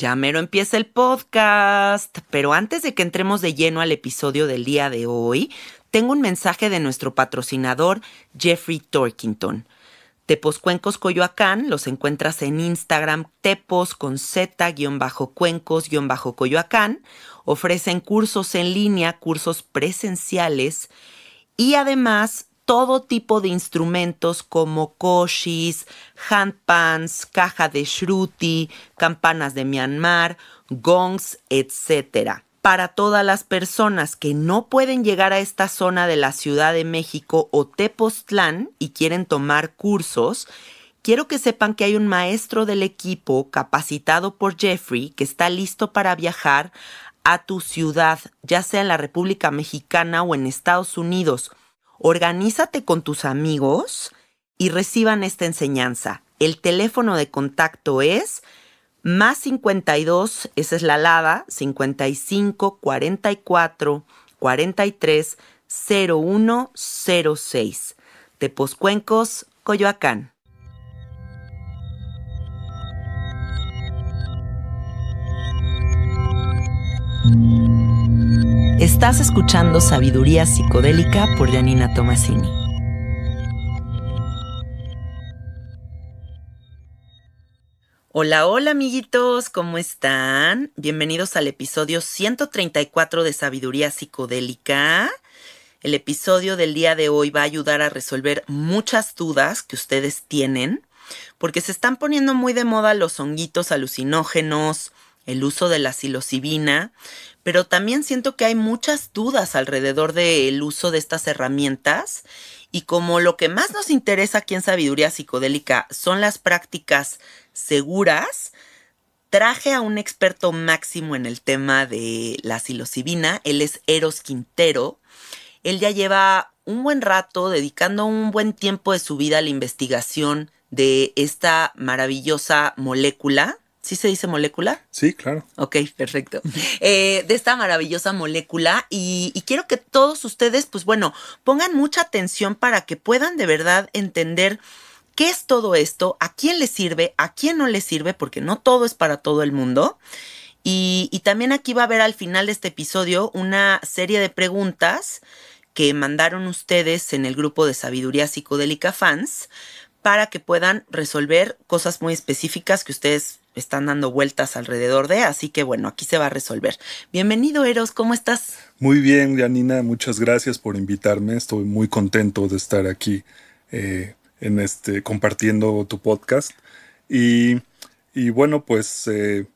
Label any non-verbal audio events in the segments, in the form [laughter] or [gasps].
Ya mero empieza el podcast, pero antes de que entremos de lleno al episodio del día de hoy, tengo un mensaje de nuestro patrocinador Jeffrey Torkington. Cuencos Coyoacán los encuentras en Instagram tepos con z-cuencos-coyoacán. Ofrecen cursos en línea, cursos presenciales y además todo tipo de instrumentos como koshis, handpans, caja de shruti, campanas de Myanmar, gongs, etc. Para todas las personas que no pueden llegar a esta zona de la Ciudad de México o Tepoztlán y quieren tomar cursos, quiero que sepan que hay un maestro del equipo capacitado por Jeffrey que está listo para viajar a tu ciudad, ya sea en la República Mexicana o en Estados Unidos Organízate con tus amigos y reciban esta enseñanza. El teléfono de contacto es más 52, esa es la alada, 55 44 43 0106. poscuencos Coyoacán. Estás escuchando Sabiduría Psicodélica por Janina Tomasini. Hola, hola amiguitos, ¿cómo están? Bienvenidos al episodio 134 de Sabiduría Psicodélica. El episodio del día de hoy va a ayudar a resolver muchas dudas que ustedes tienen, porque se están poniendo muy de moda los honguitos alucinógenos, el uso de la psilocibina, pero también siento que hay muchas dudas alrededor del uso de estas herramientas y como lo que más nos interesa aquí en Sabiduría Psicodélica son las prácticas seguras, traje a un experto máximo en el tema de la psilocibina, él es Eros Quintero. Él ya lleva un buen rato dedicando un buen tiempo de su vida a la investigación de esta maravillosa molécula ¿Sí se dice molécula? Sí, claro. Ok, perfecto. Eh, de esta maravillosa molécula y, quiero que todos ustedes, pues bueno, pongan mucha atención para que puedan de verdad entender qué es todo esto, a quién le sirve, a quién no le sirve, porque no todo es para todo el mundo. Y, y también aquí va a haber al final de este episodio una serie de preguntas que mandaron ustedes en el grupo de sabiduría psicodélica fans para que puedan resolver cosas muy específicas que ustedes están dando vueltas alrededor de, así que bueno, aquí se va a resolver. Bienvenido, Eros, ¿cómo estás? Muy bien, Janina, muchas gracias por invitarme. Estoy muy contento de estar aquí eh, en este, compartiendo tu podcast. Y, bueno, pues eh,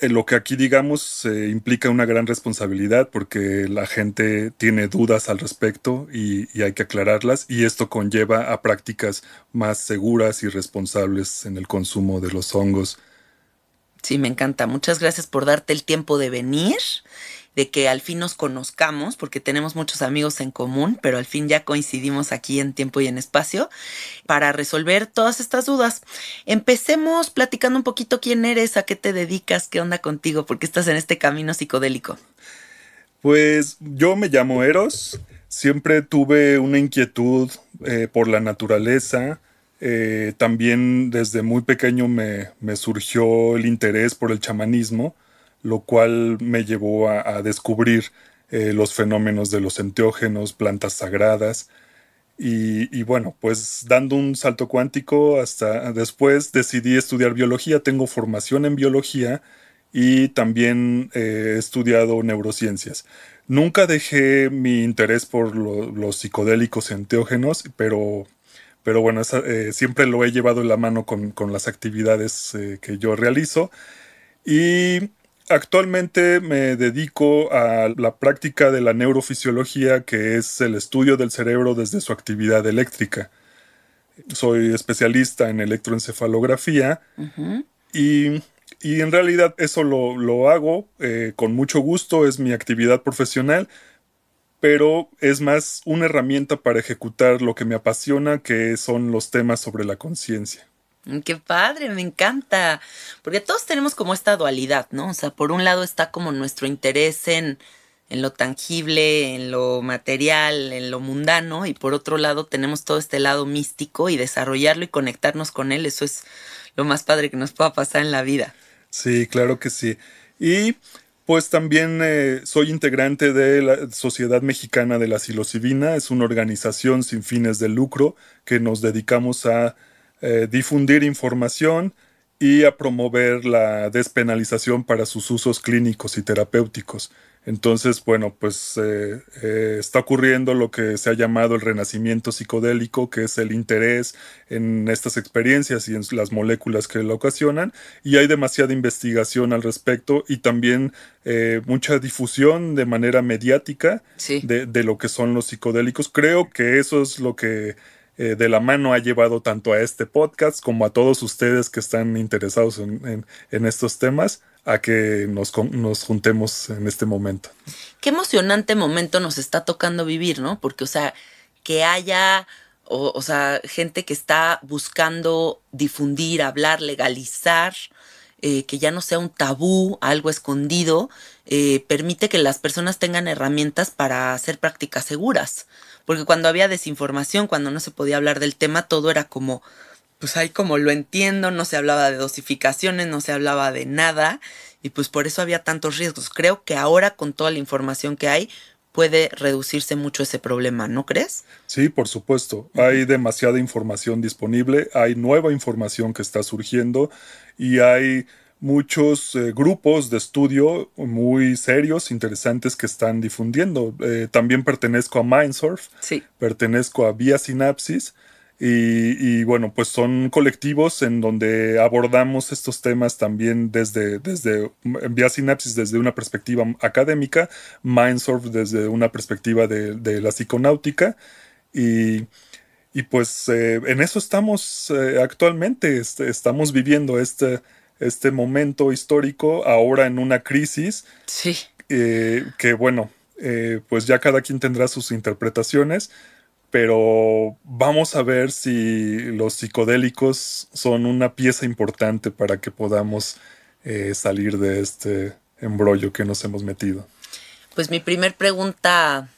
lo que aquí digamos implica una gran responsabilidad porque la gente tiene dudas al respecto y, y hay que aclararlas y esto conlleva a prácticas más seguras y responsables en el consumo de los hongos Sí, me encanta. Muchas gracias por darte el tiempo de venir, de que al fin nos conozcamos, porque tenemos muchos amigos en común, pero al fin ya coincidimos aquí en tiempo y en espacio para resolver todas estas dudas. Empecemos platicando un poquito quién eres, a qué te dedicas, qué onda contigo, porque estás en este camino psicodélico. Pues yo me llamo Eros, siempre tuve una inquietud eh, por la naturaleza, eh, también desde muy pequeño me, surgió el interés por el chamanismo, lo cual me llevó a, descubrir eh, los fenómenos de los enteógenos, plantas sagradas. Y, bueno, pues dando un salto cuántico hasta después decidí estudiar biología, tengo formación en biología y también eh, he estudiado neurociencias. Nunca dejé mi interés por los psicodélicos enteógenos, pero pero bueno, eh, siempre lo he llevado en la mano con, las actividades eh, que yo realizo. Y actualmente me dedico a la práctica de la neurofisiología, que es el estudio del cerebro desde su actividad eléctrica. Soy especialista en electroencefalografía y, en realidad eso lo, hago eh, con mucho gusto, es mi actividad profesional, pero es más una herramienta para ejecutar lo que me apasiona, que son los temas sobre la conciencia. Mm, qué padre, me encanta, porque todos tenemos como esta dualidad, ¿no? O sea, por un lado está como nuestro interés en, en lo tangible, en lo material, en lo mundano, y por otro lado tenemos todo este lado místico y desarrollarlo y conectarnos con él, eso es lo más padre que nos pueda pasar en la vida. Sí, claro que sí. Y pues también eh, soy integrante de la Sociedad Mexicana de la Silocibina, es una organización sin fines de lucro que nos dedicamos a eh, difundir información y a promover la despenalización para sus usos clínicos y terapéuticos. Entonces, bueno, pues eh, eh, está ocurriendo lo que se ha llamado el renacimiento psicodélico, que es el interés en estas experiencias y en las moléculas que la ocasionan, y hay demasiada investigación al respecto y también eh, mucha difusión de manera mediática de, lo que son los psicodélicos. Creo que eso es lo que de la mano ha llevado tanto a este podcast como a todos ustedes que están interesados en estos temas a que nos, nos juntemos en este momento. Qué emocionante momento nos está tocando vivir, ¿no? Porque, o sea, que haya, o, sea, gente que está buscando difundir, hablar, legalizar, eh, que ya no sea un tabú, algo escondido, eh, permite que las personas tengan herramientas para hacer prácticas seguras. Porque cuando había desinformación, cuando no se podía hablar del tema, todo era como pues ahí como lo entiendo, no se hablaba de dosificaciones, no se hablaba de nada y pues por eso había tantos riesgos. Creo que ahora con toda la información que hay puede reducirse mucho ese problema, ¿no crees? Sí, por supuesto. Hay demasiada información disponible, hay nueva información que está surgiendo y hay muchos eh, grupos de estudio muy serios, interesantes que están difundiendo. Eh, también pertenezco a Mindsurf, pertenezco a Vía Sinapsis y, bueno, pues son colectivos en donde abordamos estos temas también desde, desde vía sinapsis, desde una perspectiva académica, Mindsurf desde una perspectiva de, la psiconáutica. Y, y pues eh, en eso estamos eh, actualmente, este, estamos viviendo este, este momento histórico ahora en una crisis. Sí. Eh, que bueno, pues ya cada quien tendrá sus interpretaciones pero vamos a ver si los psicodélicos son una pieza importante para que podamos eh, salir de este embrollo que nos hemos metido. Pues mi primer pregunta,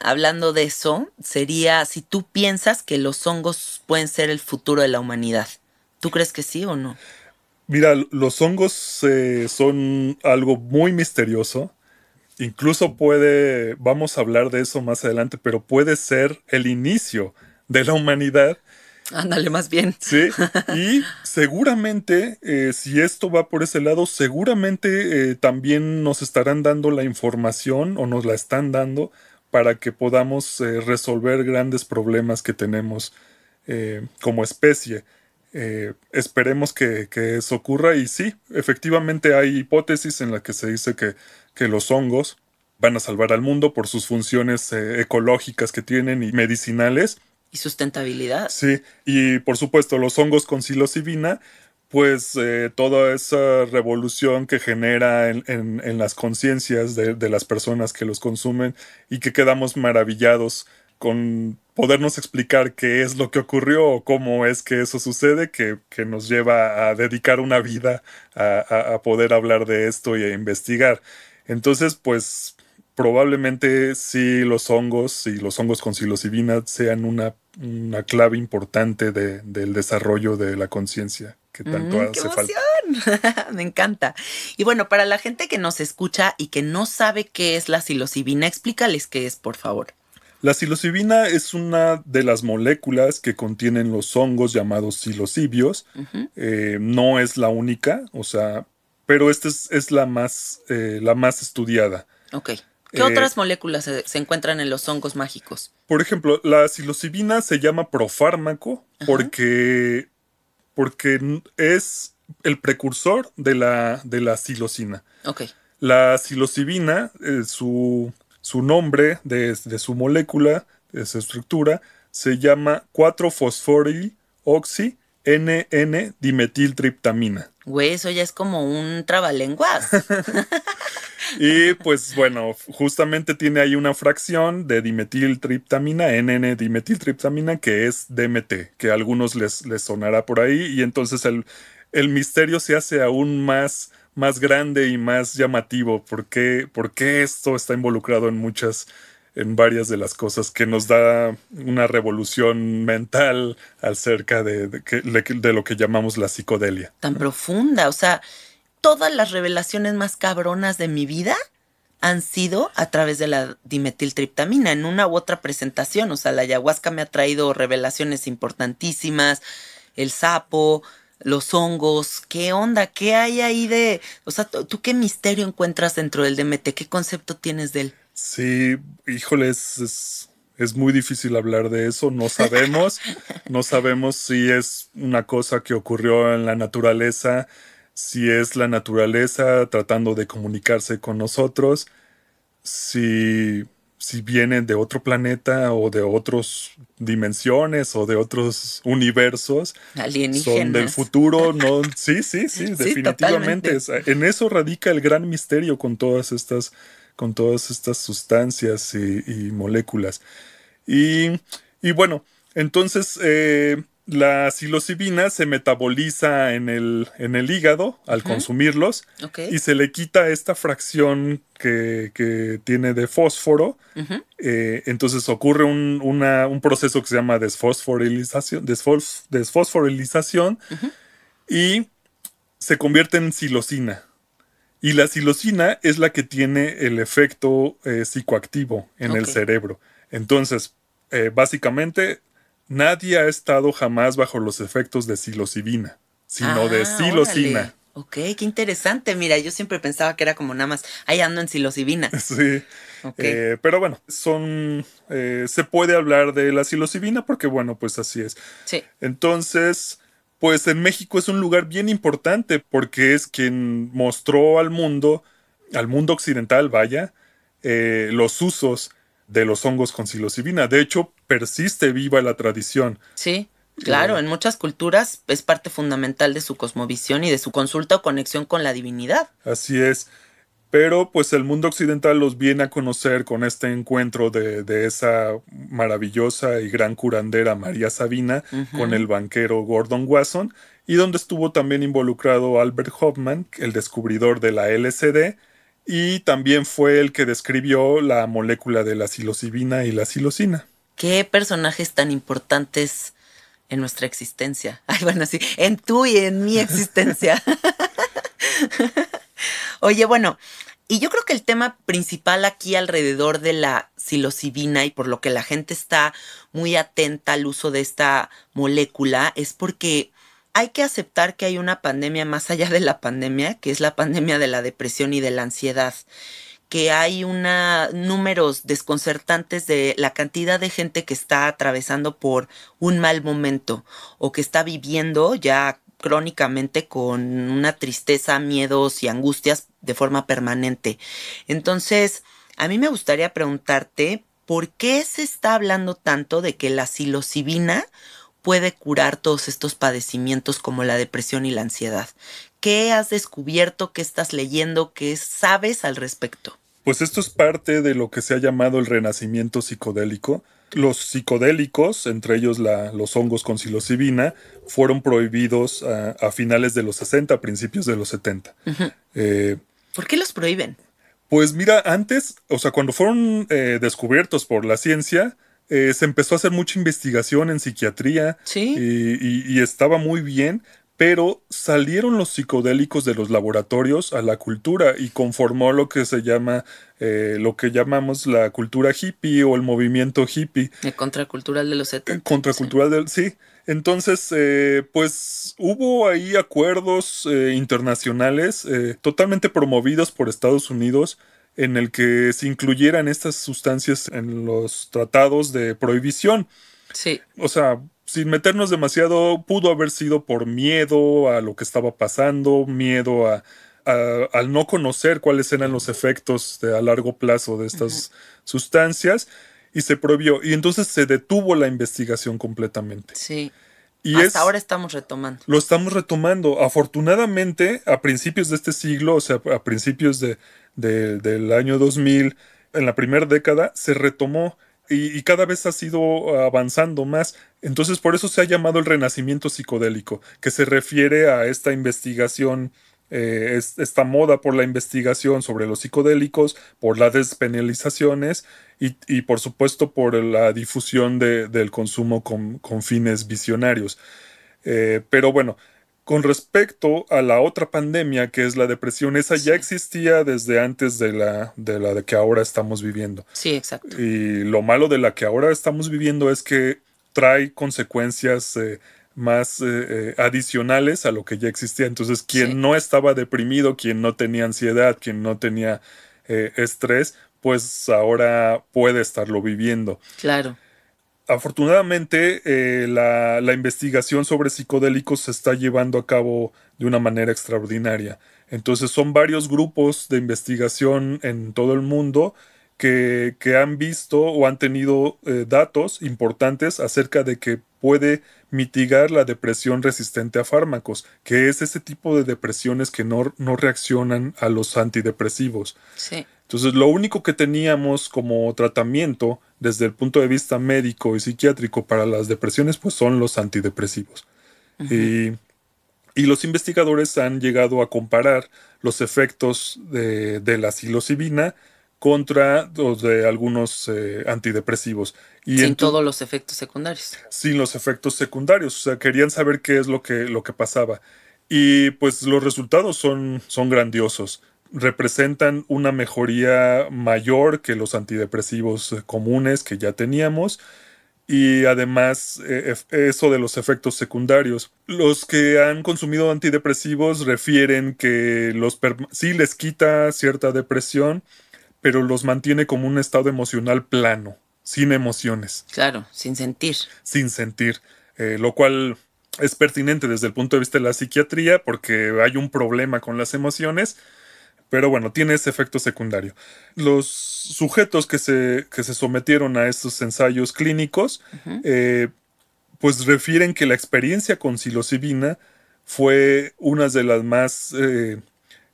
hablando de eso, sería si tú piensas que los hongos pueden ser el futuro de la humanidad. ¿Tú crees que sí o no? Mira, los hongos eh, son algo muy misterioso incluso puede, vamos a hablar de eso más adelante, pero puede ser el inicio de la humanidad. Ándale, más bien. Sí, y seguramente, eh, si esto va por ese lado, seguramente eh, también nos estarán dando la información o nos la están dando para que podamos eh, resolver grandes problemas que tenemos como especie. Eh, esperemos que, eso ocurra y sí, efectivamente hay hipótesis en la que se dice que, los hongos van a salvar al mundo por sus funciones eh, ecológicas que tienen y medicinales. Y sustentabilidad. Sí, y por supuesto los hongos con psilocibina, pues eh, toda esa revolución que genera en, las conciencias de las personas que los consumen y que quedamos maravillados con podernos explicar qué es lo que ocurrió o cómo es que eso sucede, que, nos lleva a dedicar una vida a, poder hablar de esto y a investigar. Entonces, pues probablemente sí los hongos y los hongos con psilocibina sean una, clave importante del desarrollo de la conciencia que mm, tanto hace falta. [laughs] Me encanta. Y bueno, para la gente que nos escucha y que no sabe qué es la psilocibina, explícales qué es, por favor. La psilocibina es una de las moléculas que contienen los hongos llamados psilocibios. Eh, no es la única, o sea, pero esta es, la, más, eh, la más estudiada. Ok. ¿Qué eh, otras moléculas se, encuentran en los hongos mágicos? Por ejemplo, la psilocibina se llama profármaco porque, porque es el precursor de la, de la psilocina. Ok. La psilocibina, su su nombre de, su molécula, de su estructura, se llama 4-fosforil oxi NN dimetiltriptamina. Güey, eso ya es como un trabalenguas. [laughs] y pues bueno, justamente tiene ahí una fracción de dimetiltriptamina, NN dimetiltriptamina, que es DMT, que a algunos les, les sonará por ahí. Y entonces el, el misterio se hace aún más más grande y más llamativo? porque porque esto está involucrado en muchas, en varias de las cosas que nos da una revolución mental acerca de, de lo que llamamos la psicodelia? Tan profunda, o sea, todas las revelaciones más cabronas de mi vida han sido a través de la dimetiltriptamina en una u otra presentación. O sea, la ayahuasca me ha traído revelaciones importantísimas, el sapo, los hongos, qué onda, qué hay ahí de, o sea, tú qué misterio encuentras dentro del DMT, qué concepto tienes de él. Sí, híjoles, es, es muy difícil hablar de eso, no sabemos, [laughs] no sabemos si es una cosa que ocurrió en la naturaleza, si es la naturaleza tratando de comunicarse con nosotros, si si vienen de otro planeta o de otras dimensiones o de otros universos. Alienígenas. Son del futuro, [laughs] no. Sí, sí, sí, definitivamente. En eso radica el gran misterio con todas estas, con todas estas sustancias y, moléculas. Y, y, bueno, entonces eh, la psilocibina se metaboliza en el, en el hígado al consumirlos y se le quita esta fracción que, que tiene de fósforo. Eh, entonces ocurre un, proceso que se llama desfosforilización, desfos, y se convierte en psilocina. Y la psilocina es la que tiene el efecto eh, psicoactivo en el cerebro. Entonces, eh, básicamente Nadie ha estado jamás bajo los efectos de psilocibina, sino de ah, psilocina. Ok, qué interesante. Mira, yo siempre pensaba que era como nada más, ahí ando en psilocibina. [laughs] Sí. Eh, pero bueno, son. Eh, se puede hablar de la psilocibina porque, bueno, pues así es. Sí. Entonces, pues en México es un lugar bien importante porque es quien mostró al mundo, al mundo occidental, vaya, eh, los usos de los hongos con psilocibina. De hecho, persiste viva la tradición. Sí. Claro, eh, en muchas culturas es parte fundamental de su cosmovisión y de su consulta o conexión con la divinidad. Así es. Pero pues el mundo occidental los viene a conocer con este encuentro de, esa maravillosa y gran curandera María Sabina con el banquero Gordon Wasson y donde estuvo también involucrado Albert Hoffman, el descubridor de la LSD, y también fue el que describió la molécula de la psilocibina y la psilocina. Qué personajes tan importantes en nuestra existencia. [laughs] Ay, bueno, sí, en tu y en mi existencia. [laughs] Oye, bueno, y yo creo que el tema principal aquí alrededor de la psilocibina y por lo que la gente está muy atenta al uso de esta molécula es porque hay que aceptar que hay una pandemia más allá de la pandemia, que es la pandemia de la depresión y de la ansiedad que hay una números desconcertantes de la cantidad de gente que está atravesando por un mal momento o que está viviendo ya crónicamente con una tristeza, miedos y angustias de forma permanente. Entonces, a mí me gustaría preguntarte, ¿por qué se está hablando tanto de que la psilocibina puede curar todos estos padecimientos como la depresión y la ansiedad? ¿Qué has descubierto? ¿Qué estás leyendo? ¿Qué sabes al respecto? Pues esto es parte de lo que se ha llamado el renacimiento psicodélico. Los psicodélicos, entre ellos los hongos con psilocibina, fueron prohibidos a, finales de los 60, principios de los 70. Eh, ¿Por qué los prohíben? Pues mira, antes, o sea, cuando fueron eh, descubiertos por la ciencia, eh, se empezó a hacer mucha investigación en psiquiatría y, estaba muy bien, pero salieron los psicodélicos de los laboratorios a la cultura y conformó lo que se llama, eh, lo que llamamos la cultura hippie o el movimiento hippie. El contracultural de los 70. E e. Contracultural sí. del, sí. Entonces, eh, pues hubo ahí acuerdos internacionales totalmente promovidos por Estados Unidos en el que se incluyeran estas sustancias en los tratados de prohibición. Sí. O sea, sin meternos demasiado, pudo haber sido por miedo a lo que estaba pasando, miedo a, al no conocer cuáles eran los efectos a largo plazo de estas sustancias y se prohibió. Y entonces se detuvo la investigación completamente. Sí. Y es, ahora estamos retomando. Lo estamos retomando. Afortunadamente, a principios de este siglo, o sea, a principios de del año 2000, en la primera década, se retomó y, cada vez ha sido avanzando más. Entonces por eso se ha llamado el renacimiento psicodélico, que se refiere a esta investigación. Eh, esta moda por la investigación sobre los psicodélicos, por las despenalizaciones y, por supuesto por la difusión de, del consumo con, fines visionarios. Eh, pero bueno, con respecto a la otra pandemia, que es la depresión, esa ya existía desde antes de la, de la que ahora estamos viviendo. Sí, exacto. Y lo malo de la que ahora estamos viviendo es que trae consecuencias eh, más eh, eh, adicionales a lo que ya existía. Entonces, quien no estaba deprimido, quien no tenía ansiedad, quien no tenía estrés, pues ahora puede estarlo viviendo. Claro afortunadamente eh, la, investigación sobre psicodélicos se está llevando a cabo de una manera extraordinaria. Entonces son varios grupos de investigación en todo el mundo que, han visto o han tenido eh, datos importantes acerca de que puede mitigar la depresión resistente a fármacos, que es ese tipo de depresiones que no, no reaccionan a los antidepresivos. Sí. Entonces, lo único que teníamos como tratamiento desde el punto de vista médico y psiquiátrico para las depresiones, pues son los antidepresivos. y, los investigadores han llegado a comparar los efectos de, la psilocibina contra los de algunos eh, antidepresivos. Y sin todos los efectos secundarios. Sin los efectos secundarios. O sea, querían saber qué es lo que, lo que pasaba. Y pues los resultados son, son grandiosos representan una mejoría mayor que los antidepresivos eh, comunes que ya teníamos y además eh, eso de los efectos secundarios. Los que han consumido antidepresivos refieren que los sí les quita cierta depresión, pero los mantiene como un estado emocional plano, sin emociones. Claro, sin sentir. Sin sentir, eh, lo cual es pertinente desde el punto de vista de la psiquiatría porque hay un problema con las emociones pero bueno, tiene ese efecto secundario. Los sujetos que se, sometieron a estos ensayos clínicos, eh, pues refieren que la experiencia con psilocibina fue una de las más eh,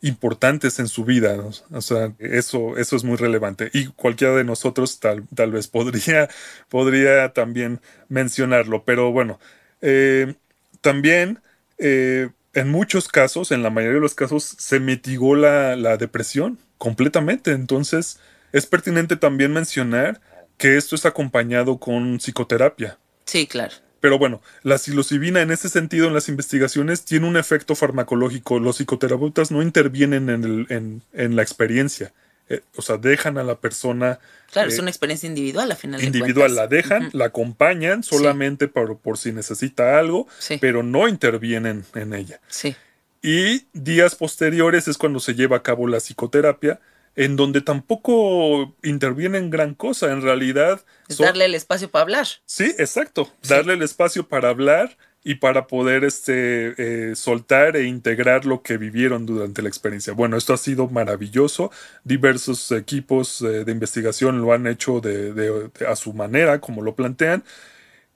importantes en su vida. O sea, eso, eso es muy relevante. Y cualquiera de nosotros tal, vez podría, [laughs] podría también mencionarlo. Pero bueno, eh, también en muchos casos, en la mayoría de los casos, se mitigó la, depresión completamente. Entonces, es pertinente también mencionar que esto es acompañado con psicoterapia. Sí, claro. Pero bueno, la psilocibina en ese sentido en las investigaciones tiene un efecto farmacológico. Los psicoterapeutas no intervienen en, en la experiencia. Eh, o sea, dejan a la persona. Claro, es eh, una experiencia individual al final. Individual, la dejan, la acompañan solamente por, si necesita algo, pero no intervienen en ella. Sí. Y días posteriores es cuando se lleva a cabo la psicoterapia, en donde tampoco intervienen gran cosa, en realidad. Es darle el espacio para hablar. Sí, exacto, darle el espacio para hablar y para poder este, eh, soltar e integrar lo que vivieron durante la experiencia. Bueno, esto ha sido maravilloso. Diversos equipos eh, de investigación lo han hecho de, a su manera, como lo plantean.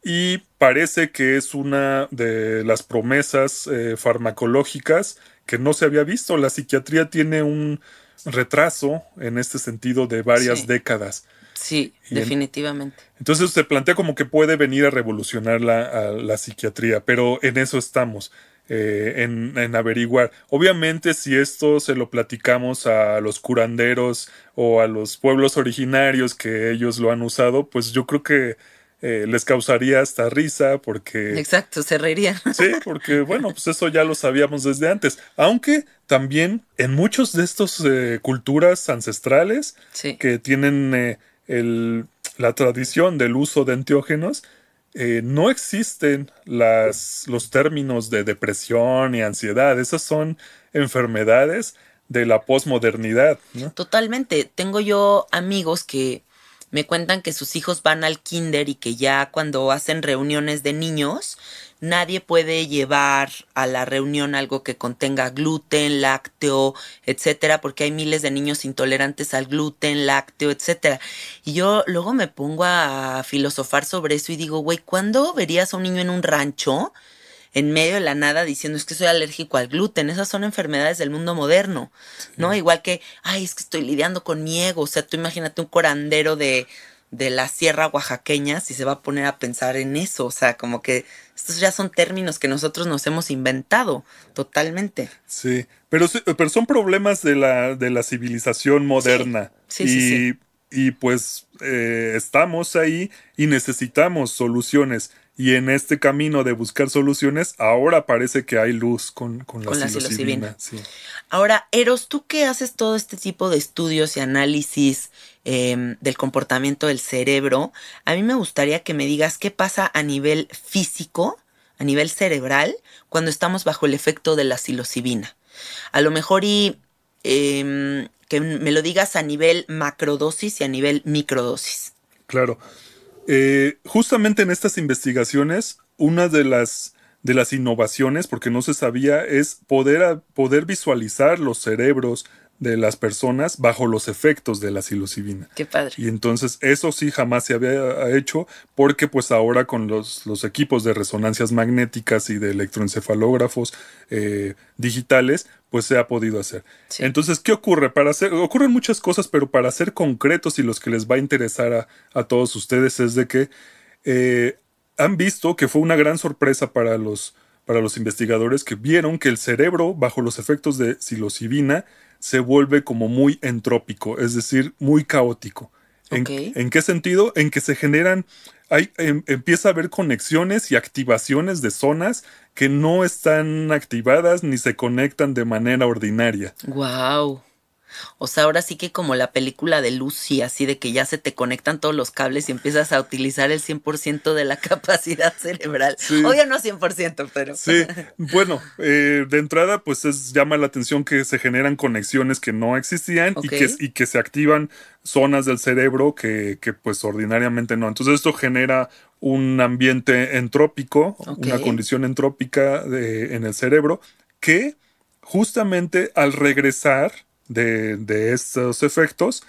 Y parece que es una de las promesas eh, farmacológicas que no se había visto. La psiquiatría tiene un, retraso en este sentido de varias décadas. Sí, definitivamente. entonces se plantea como que puede venir a revolucionar la, la psiquiatría, pero en eso estamos. Eh, en, en, averiguar. Obviamente si esto se lo platicamos a los curanderos o a los pueblos originarios que ellos lo han usado, pues yo creo que eh, les causaría hasta risa porque... Exacto, se reirían. Sí, porque bueno, pues eso ya lo sabíamos desde antes, aunque también en muchos de estas eh, culturas ancestrales que tienen eh, la tradición del uso de antiógenos no existen las, los términos de depresión y ansiedad. Esas son enfermedades de la posmodernidad. Totalmente. Tengo yo amigos que me cuentan que sus hijos van al kinder y que ya cuando hacen reuniones de niños, nadie puede llevar a la reunión algo que contenga gluten, lácteo, etcétera, porque hay miles de niños intolerantes al gluten, lácteo, etcétera. Y yo luego me pongo a filosofar sobre eso y digo, güey, ¿cuándo verías a un niño en un rancho? en medio de la nada diciendo es que soy alérgico al gluten. Esas son enfermedades del mundo moderno, ¿no? Igual que, ay, es que estoy lidiando con niego. O sea, tú imagínate un corandero de, de la sierra oaxaqueña si se va a poner a pensar en eso. O sea, como que estos ya son términos que nosotros nos hemos inventado totalmente. Sí, pero, pero son problemas de la, de la civilización moderna. Sí, sí, y, sí, Y pues eh, estamos ahí y necesitamos soluciones. Y en este camino de buscar soluciones, ahora parece que hay luz con, con la, Ahora, Eros, tú que haces todo este tipo de estudios y análisis em, del comportamiento del cerebro, a mí me gustaría que me digas qué pasa a nivel físico, a nivel cerebral, cuando estamos bajo el efecto de la psilocibina. A lo mejor y em, que me lo digas a nivel macrodosis y a nivel microdosis. Claro. Eh, justamente en estas investigaciones, una de las, de las innovaciones, porque no se sabía, es poder, poder visualizar los cerebros de las personas bajo los efectos de la psilocibina. Qué padre. Y entonces eso sí jamás se había hecho porque pues ahora con los, equipos de resonancias magnéticas y de electroencefalógrafos eh, digitales pues se ha podido hacer. Entonces, ¿qué ocurre? Para hacer, ocurren muchas cosas, pero para ser concretos y los que les va a interesar a, todos ustedes es de que eh, han visto que fue una gran sorpresa para los, para los investigadores que vieron que el cerebro bajo los efectos de psilocibina se vuelve como muy entrópico, es decir, muy caótico. ¿En, qué sentido? En que se generan, hay, em, empieza a haber conexiones y activaciones de zonas que no están activadas ni se conectan de manera ordinaria. ¡Wow! O sea, ahora sí que como la película de Lucy, así de que ya se te conectan todos los cables y empiezas a utilizar el 100% de la [laughs] capacidad cerebral. Obvio no 100%, pero... Sí, bueno, eh, de entrada pues llama la atención que se generan conexiones que no existían y, que, se activan zonas del cerebro que, que pues ordinariamente no. Entonces esto genera un ambiente entrópico, una condición entrópica en el cerebro que justamente al regresar de, estos efectos,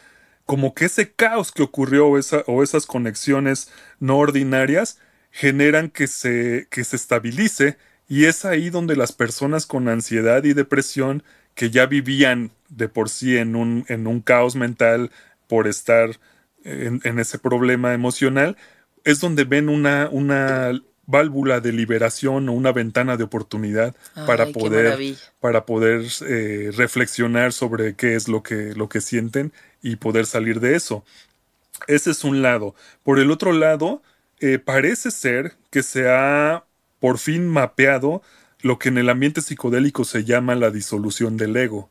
como que ese caos que ocurrió o, esas conexiones no ordinarias generan que se, estabilice y es ahí donde las personas con ansiedad y depresión que ya vivían de por sí en un, en un caos mental por estar en, ese problema emocional, es donde ven una válvula de liberación o una ventana de oportunidad para, poder, para poder eh, reflexionar sobre qué es lo que, lo que sienten y poder salir de eso. Ese es un lado. Por el otro lado, eh, parece ser que se ha por fin mapeado lo que en el ambiente psicodélico se llama la disolución del ego.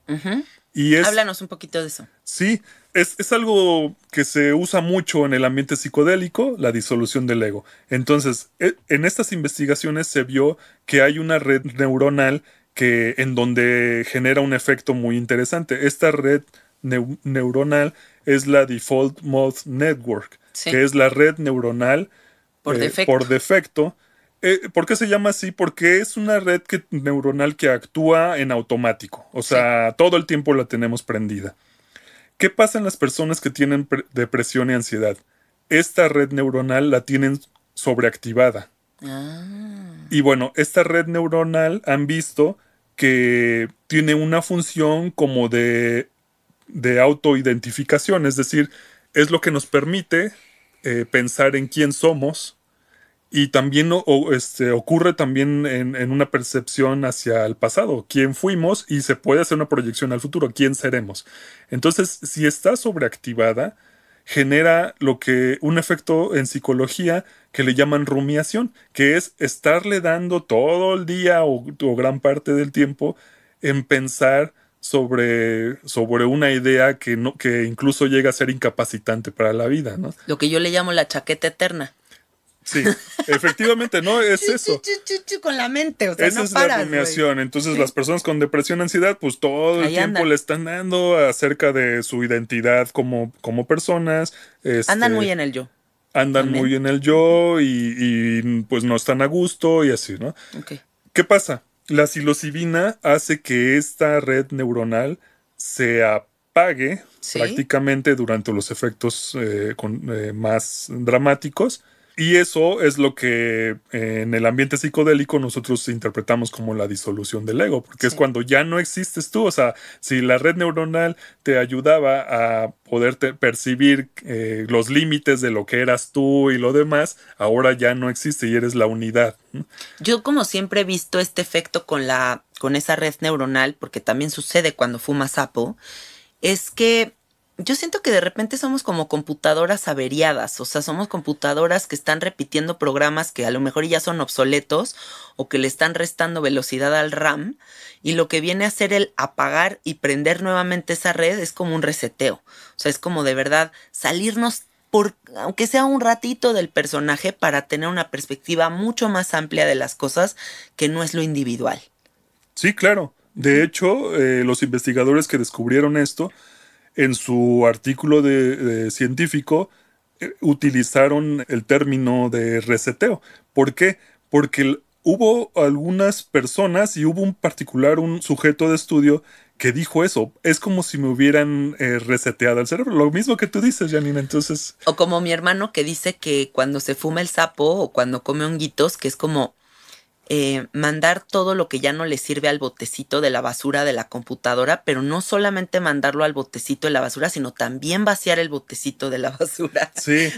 Háblanos un poquito de eso. Sí, es, algo que se usa mucho en el ambiente psicodélico, la disolución del ego. Entonces, e, en estas investigaciones se vio que hay una red neuronal que, en donde genera un efecto muy interesante. Esta red neuronal es la Default Mode Network, que es la red neuronal por eh, defecto eh, ¿Por qué se llama así? Porque es una red neuronal que actúa en automático, o sea, todo el tiempo la tenemos prendida. ¿Qué pasa en las personas que tienen depresión y ansiedad? Esta red neuronal la tienen sobreactivada. Ah. Y bueno, esta red neuronal han visto que tiene una función como de, de autoidentificación, es decir, es lo que nos permite eh, pensar en quién somos y también este, ocurre también en, una percepción hacia el pasado, quién fuimos y se puede hacer una proyección al futuro, quién seremos. Entonces, si está sobreactivada, genera lo que un efecto en psicología que le llaman rumiación, que es estarle dando todo el día o, gran parte del tiempo en pensar sobre, sobre una idea que, no, que incluso llega a ser incapacitante para la vida. Lo que yo le llamo la chaqueta eterna. Sí, efectivamente, no es eso. con la mente, o Esa es la rumiación. Entonces, las personas con depresión, ansiedad, pues todo el tiempo le están dando acerca de su identidad como, personas. Este, andan muy en el yo. Andan muy en el yo y, pues no están a gusto y así, ¿no? ¿Qué pasa? La psilocibina hace que esta red neuronal se apague prácticamente durante los efectos eh, eh, más dramáticos y eso es lo que eh, en el ambiente psicodélico nosotros interpretamos como la disolución del ego, porque es cuando ya no existes tú. O sea, si la red neuronal te ayudaba a poderte percibir eh, los límites de lo que eras tú y lo demás, ahora ya no existe y eres la unidad. Yo como siempre he visto este efecto con la con esa red neuronal, porque también sucede cuando fumas sapo, es que yo siento que de repente somos como computadoras averiadas, o sea, somos computadoras que están repitiendo programas que a lo mejor ya son obsoletos o que le están restando velocidad al RAM y lo que viene a ser el apagar y prender nuevamente esa red es como un reseteo, o sea, es como de verdad salirnos por, aunque sea un ratito del personaje para tener una perspectiva mucho más amplia de las cosas que no es lo individual. Sí, claro. De hecho, eh, los investigadores que descubrieron esto en su artículo de, científico eh, utilizaron el término de reseteo. ¿Por qué? Porque hubo algunas personas y hubo un particular, un sujeto de estudio que dijo eso. Es como si me hubieran eh, reseteado el cerebro. Lo mismo que tú dices, Janina. Entonces. O como mi hermano que dice que cuando se fuma el sapo o cuando come honguitos, que es como eh, mandar todo lo que ya no le sirve al botecito de la basura de la computadora, pero no solamente mandarlo al botecito de la basura, sino también vaciar el botecito de la basura. Sí, sí.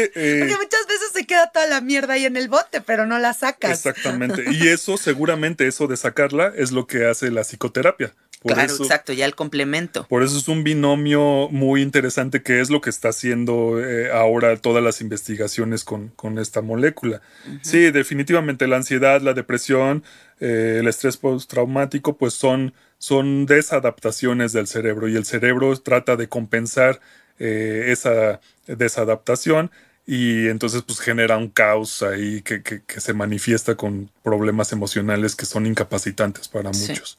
[laughs] Porque eh, muchas veces se queda toda la mierda ahí en el bote, pero no la sacas. Exactamente. Y eso seguramente, eso de sacarla, es lo que hace la psicoterapia. Por claro, eso, exacto, ya el complemento. Por eso es un binomio muy interesante que es lo que está haciendo eh, ahora todas las investigaciones con, esta molécula. Sí, definitivamente la ansiedad, la depresión, eh, el estrés postraumático, pues son, son desadaptaciones del cerebro y el cerebro trata de compensar eh, esa desadaptación y entonces pues genera un caos ahí que, se manifiesta con problemas emocionales que son incapacitantes para muchos.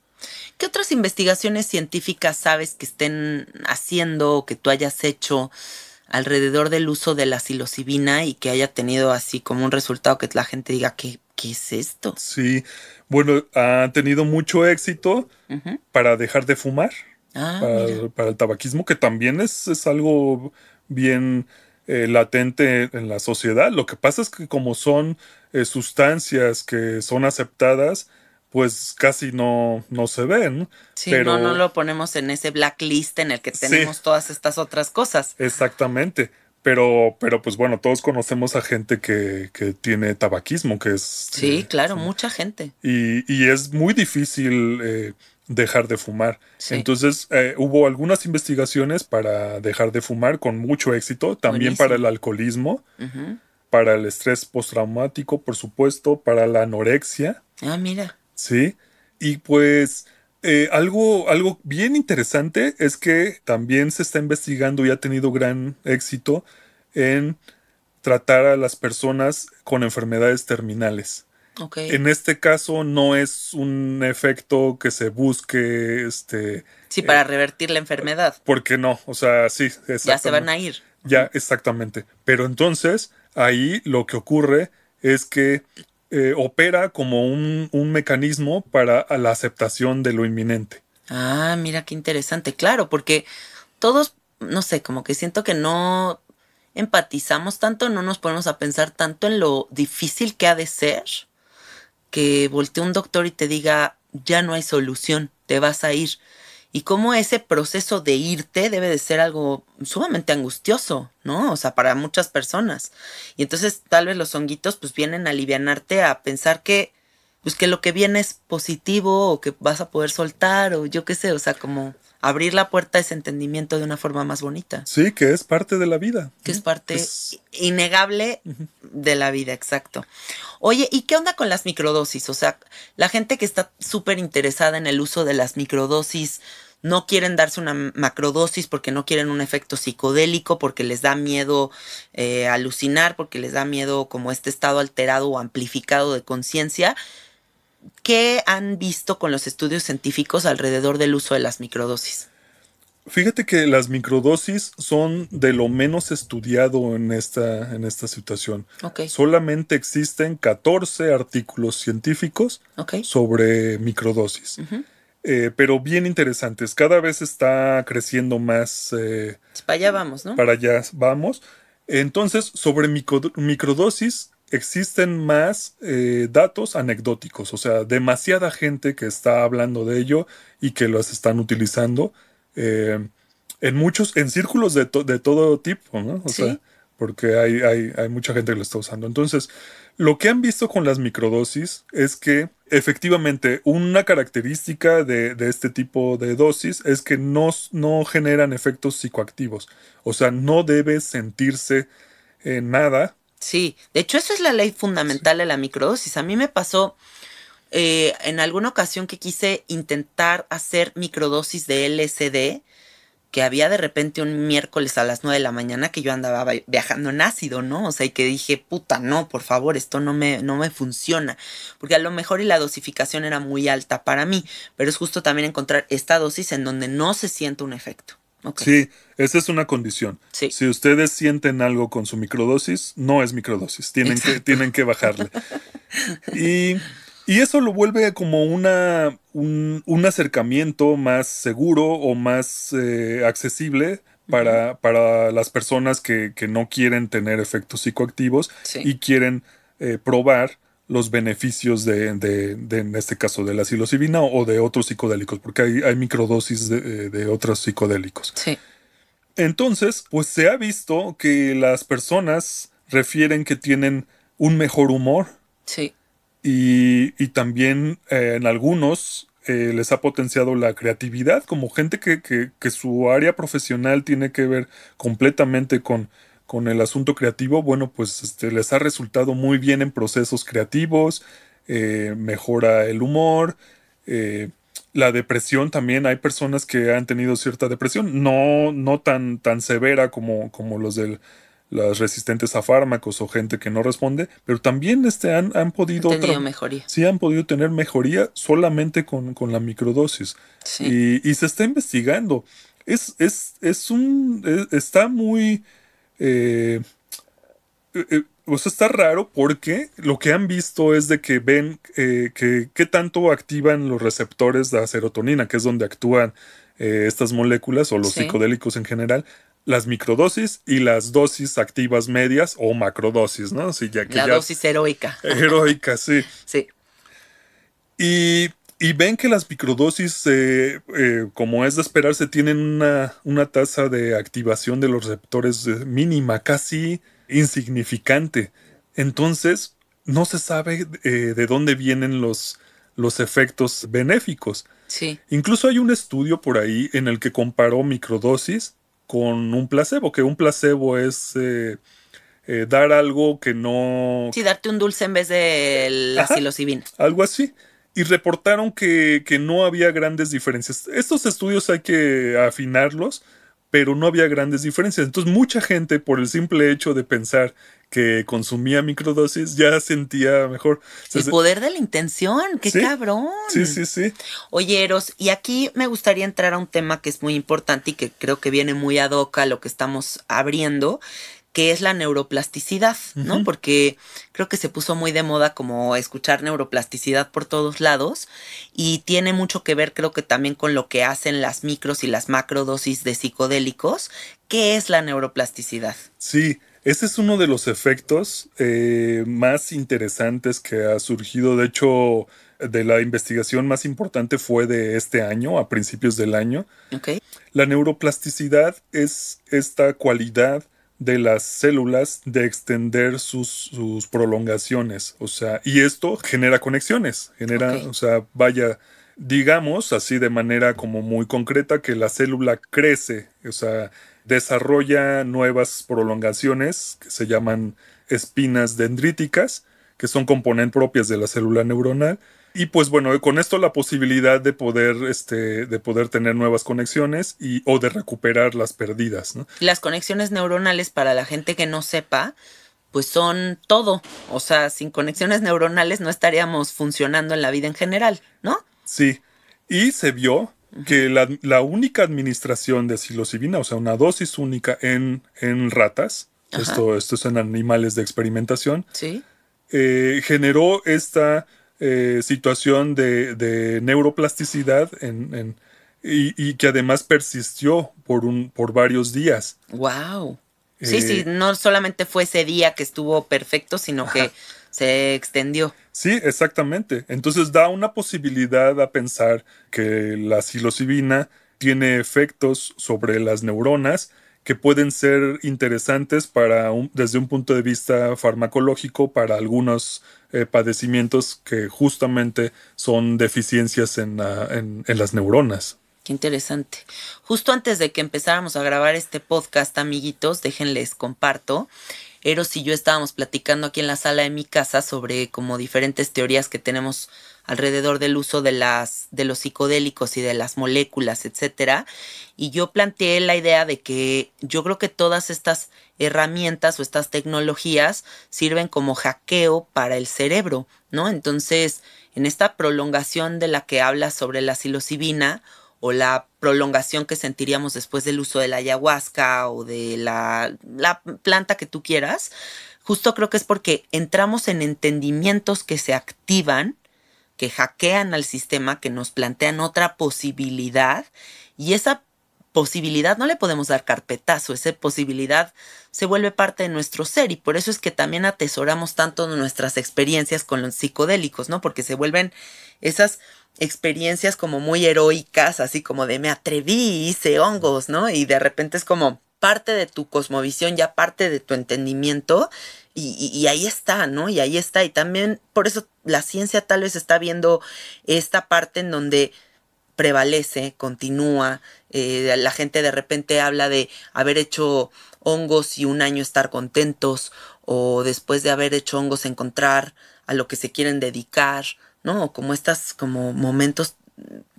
¿Qué otras investigaciones científicas sabes que estén haciendo o que tú hayas hecho alrededor del uso de la psilocibina y que haya tenido así como un resultado que la gente diga que ¿qué es esto? Sí, bueno, ha tenido mucho éxito para dejar de fumar, ah, para, el tabaquismo, que también es, algo bien eh, latente en la sociedad. Lo que pasa es que como son eh, sustancias que son aceptadas, pues casi no, no se ven. Sí, pero... no, no lo ponemos en ese blacklist en el que tenemos todas estas otras cosas. Exactamente. Pero, pero pues bueno, todos conocemos a gente que, que tiene tabaquismo, que es... Sí, eh, claro, mucha gente. Y, y, es muy difícil eh, dejar de fumar. Entonces eh, hubo algunas investigaciones para dejar de fumar con mucho éxito, también para el alcoholismo, para el estrés postraumático, por supuesto, para la anorexia. Ah, mira. ¿sí? Y pues eh, algo, algo bien interesante es que también se está investigando y ha tenido gran éxito en tratar a las personas con enfermedades terminales. En este caso no es un efecto que se busque, este... Sí, para eh, revertir la enfermedad. Porque no, o sea, sí, Ya se van a ir. Ya, exactamente. Pero entonces, ahí lo que ocurre es que eh, opera como un, un mecanismo para la aceptación de lo inminente. Ah, mira qué interesante, claro, porque todos, no sé, como que siento que no empatizamos tanto, no nos ponemos a pensar tanto en lo difícil que ha de ser que voltee un doctor y te diga, ya no hay solución, te vas a ir y cómo ese proceso de irte debe de ser algo sumamente angustioso, ¿no? O sea, para muchas personas. Y entonces tal vez los honguitos pues vienen a alivianarte a pensar que pues que lo que viene es positivo o que vas a poder soltar o yo qué sé, o sea, como abrir la puerta a ese entendimiento de una forma más bonita. Sí, que es parte de la vida. Que es parte innegable de la vida, exacto. Oye, ¿y qué onda con las microdosis? O sea, la gente que está súper interesada en el uso de las microdosis, no quieren darse una macrodosis porque no quieren un efecto psicodélico, porque les da miedo eh, alucinar, porque les da miedo como este estado alterado o amplificado de conciencia. ¿qué han visto con los estudios científicos alrededor del uso de las microdosis? Fíjate que las microdosis son de lo menos estudiado en esta, en esta situación. Solamente existen 14 artículos científicos sobre microdosis. Eh, pero bien interesantes. Cada vez está creciendo más. Eh, para allá vamos, ¿no? Para allá vamos. Entonces, sobre microdosis, existen más eh, datos anecdóticos, o sea, demasiada gente que está hablando de ello y que los están utilizando eh, en muchos, en círculos de, todo tipo, ¿no? O sea, porque hay, hay, mucha gente que lo está usando. Entonces, lo que han visto con las microdosis es que efectivamente una característica de, este tipo de dosis es que no, no generan efectos psicoactivos, o sea, no debe sentirse eh, nada Sí, de hecho eso es la ley fundamental de la microdosis. A mí me pasó eh, en alguna ocasión que quise intentar hacer microdosis de LSD, que había de repente un miércoles a las 9 de la mañana que yo andaba viajando en ácido, ¿no? O sea, y que dije, puta, no, por favor, esto no me, no me funciona. Porque a lo mejor y la dosificación era muy alta para mí, pero es justo también encontrar esta dosis en donde no se siente un efecto. Sí, esa es una condición. Si ustedes sienten algo con su microdosis, no es microdosis, tienen, que, tienen que bajarle. y, eso lo vuelve como una, un, acercamiento más seguro o más eh, accesible para, para, las personas que, no quieren tener efectos psicoactivos y quieren eh, probar los beneficios de, en este caso, de la psilocibina o de otros psicodélicos, porque hay, microdosis eh, de, otros psicodélicos. Sí. Entonces, pues se ha visto que las personas refieren que tienen un mejor humor. Sí. Y, también eh, en algunos eh, les ha potenciado la creatividad, como gente que, que su área profesional tiene que ver completamente con, con el asunto creativo, bueno, pues este, les ha resultado muy bien en procesos creativos, eh, mejora el humor, eh, la depresión también, hay personas que han tenido cierta depresión, no, no tan, tan severa como, como los de las resistentes a fármacos o gente que no responde, pero también este, han, podido... Sí, han podido tener mejoría solamente con, la microdosis. Y, se está investigando. Es, es, es un... E, está muy eh, eh, eh está raro porque lo que han visto es de que ven eh, que qué tanto activan los receptores de la serotonina, que es donde actúan estas moléculas o los psicodélicos en general, las microdosis y las dosis activas medias o macrodosis, ¿no? ya que la dosis heroica. Heroica, sí. [laughs] sí. Y y ven que las microdosis, eh, eh, como es de esperarse, tienen una, una tasa de activación de los receptores eh, mínima, casi insignificante. Entonces, no se sabe de dónde vienen los, los efectos benéficos. Sí. Incluso hay un estudio por ahí en el que comparó microdosis con un placebo, que un placebo es... dar algo que no... Sí, darte un dulce en vez de la psilocibina. Algo así y reportaron que, que, no había grandes diferencias. Estos estudios hay que afinarlos, pero no había grandes diferencias. Entonces mucha gente, por el simple hecho de pensar que consumía microdosis, ya sentía mejor. el poder de la intención, qué cabrón. Sí, sí, sí. Oyeros, y aquí me gustaría entrar a un tema que es muy importante y que creo que viene muy a doca lo que estamos abriendo, ¿Qué es la neuroplasticidad, ¿no? Porque creo que se puso muy de moda como escuchar neuroplasticidad por todos lados y tiene mucho que ver creo que también con lo que hacen las micros y las macrodosis de psicodélicos. ¿Qué es la neuroplasticidad? Sí, ese es uno de los efectos eh, más interesantes que ha surgido. De hecho, de la investigación más importante fue de este año, a principios del año. La neuroplasticidad es esta cualidad de las células de extender sus, prolongaciones. O sea, y esto genera conexiones, genera, o sea, vaya, digamos así de manera como muy concreta que la célula crece, o sea, desarrolla nuevas prolongaciones que se llaman espinas dendríticas, que son componentes propias de la célula neuronal, y pues bueno, con esto la posibilidad de poder, este, de poder tener nuevas conexiones y, o de recuperar las perdidas. Las conexiones neuronales, para la gente que no sepa, pues son todo. O sea, sin conexiones neuronales no estaríamos funcionando en la vida en general, ¿no? Sí. Y se vio que la, única administración de psilocibina, o sea, una dosis única en, en ratas, esto, esto es en animales de experimentación, ¿Sí? Eh, generó esta eh, situación de, neuroplasticidad en, y, que además persistió por, un, por varios días. ¡Wow! sí, sí, eh, no solamente fue ese día que estuvo perfecto, sino que se extendió. Sí, exactamente. Entonces da una posibilidad a pensar que la psilocibina tiene efectos sobre las neuronas que pueden ser interesantes para desde un punto de vista farmacológico para algunos eh, padecimientos que justamente son deficiencias ah, en, en las neuronas. Qué interesante. Justo antes de que empezáramos a grabar este podcast, amiguitos, déjenles comparto. Eros y yo estábamos platicando aquí en la sala de mi casa sobre como diferentes teorías que tenemos alrededor del uso de, las, de los psicodélicos y de las moléculas, etcétera. Y yo planteé la idea de que yo creo que todas estas herramientas o estas tecnologías sirven como hackeo para el cerebro, ¿no? Entonces, en esta prolongación de la que habla sobre la psilocibina o la prolongación que sentiríamos después del uso de la ayahuasca o de la planta que tú quieras, justo creo que es porque entramos en entendimientos que se activan que hackean al sistema, que nos plantean otra posibilidad y esa posibilidad no le podemos dar carpetazo, esa posibilidad se vuelve parte de nuestro ser y por eso es que también atesoramos tanto nuestras experiencias con los psicodélicos, ¿no? Porque se vuelven esas experiencias como muy heroicas, así como de me atreví, hice hongos, ¿no? Y de repente es como parte de tu cosmovisión, ya parte de tu entendimiento y, ahí está, ¿no? Y ahí está. Y también por eso la ciencia tal vez está viendo esta parte en donde prevalece, continúa. Eh, la gente de repente habla de haber hecho hongos y un año estar contentos o después de haber hecho hongos encontrar a lo que se quieren dedicar, ¿no? Como estas como momentos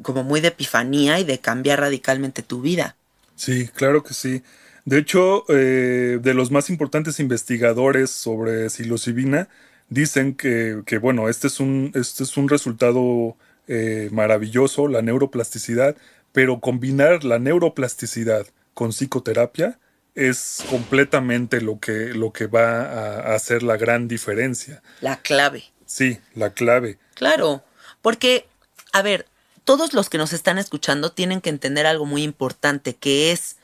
como muy de epifanía y de cambiar radicalmente tu vida. Sí, claro que sí. De hecho, eh, de los más importantes investigadores sobre psilocibina, dicen que, bueno, este es un, este es un resultado eh, maravilloso, la neuroplasticidad, pero combinar la neuroplasticidad con psicoterapia es completamente lo que, lo que va a hacer la gran diferencia. La clave. Sí, la clave. Claro, porque, a ver, todos los que nos están escuchando tienen que entender algo muy importante, que es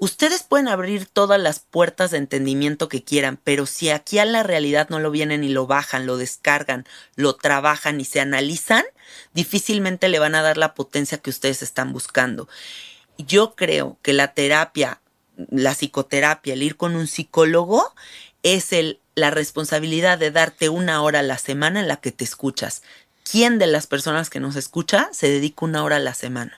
Ustedes pueden abrir todas las puertas de entendimiento que quieran, pero si aquí a la realidad no lo vienen y lo bajan, lo descargan, lo trabajan y se analizan, difícilmente le van a dar la potencia que ustedes están buscando. Yo creo que la terapia, la psicoterapia, el ir con un psicólogo es el, la responsabilidad de darte una hora a la semana en la que te escuchas. ¿Quién de las personas que nos escucha se dedica una hora a la semana?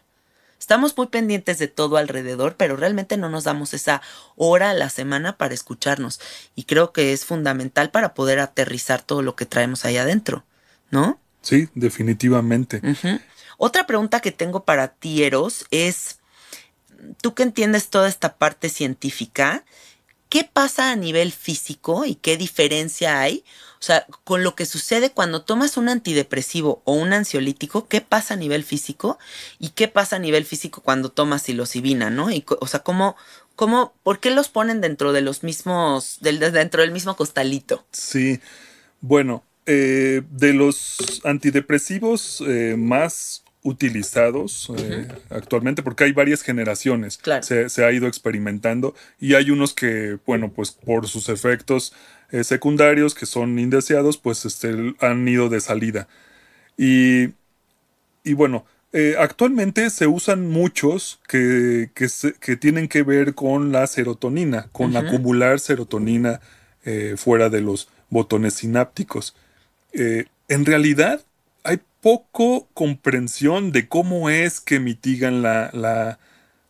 Estamos muy pendientes de todo alrededor, pero realmente no nos damos esa hora a la semana para escucharnos. Y creo que es fundamental para poder aterrizar todo lo que traemos ahí adentro, ¿no? Sí, definitivamente. Otra pregunta que tengo para ti, Eros, es, tú que entiendes toda esta parte científica, ¿qué pasa a nivel físico y qué diferencia hay? O sea, con lo que sucede cuando tomas un antidepresivo o un ansiolítico, ¿qué pasa a nivel físico? ¿Y qué pasa a nivel físico cuando tomas psilocibina, no? Y, o sea, ¿cómo, cómo, por qué los ponen dentro de los mismos, del, dentro del mismo costalito? Sí, bueno, eh, de los antidepresivos eh, más utilizados eh, actualmente porque hay varias generaciones se, ha ido experimentando y hay unos que bueno pues por sus efectos eh, secundarios que son indeseados, pues este, han ido de salida. Y, bueno, eh, actualmente se usan muchos que, que, tienen que ver con la serotonina, con acumular serotonina eh, fuera de los botones sinápticos. en realidad hay poco comprensión de cómo es que mitigan la,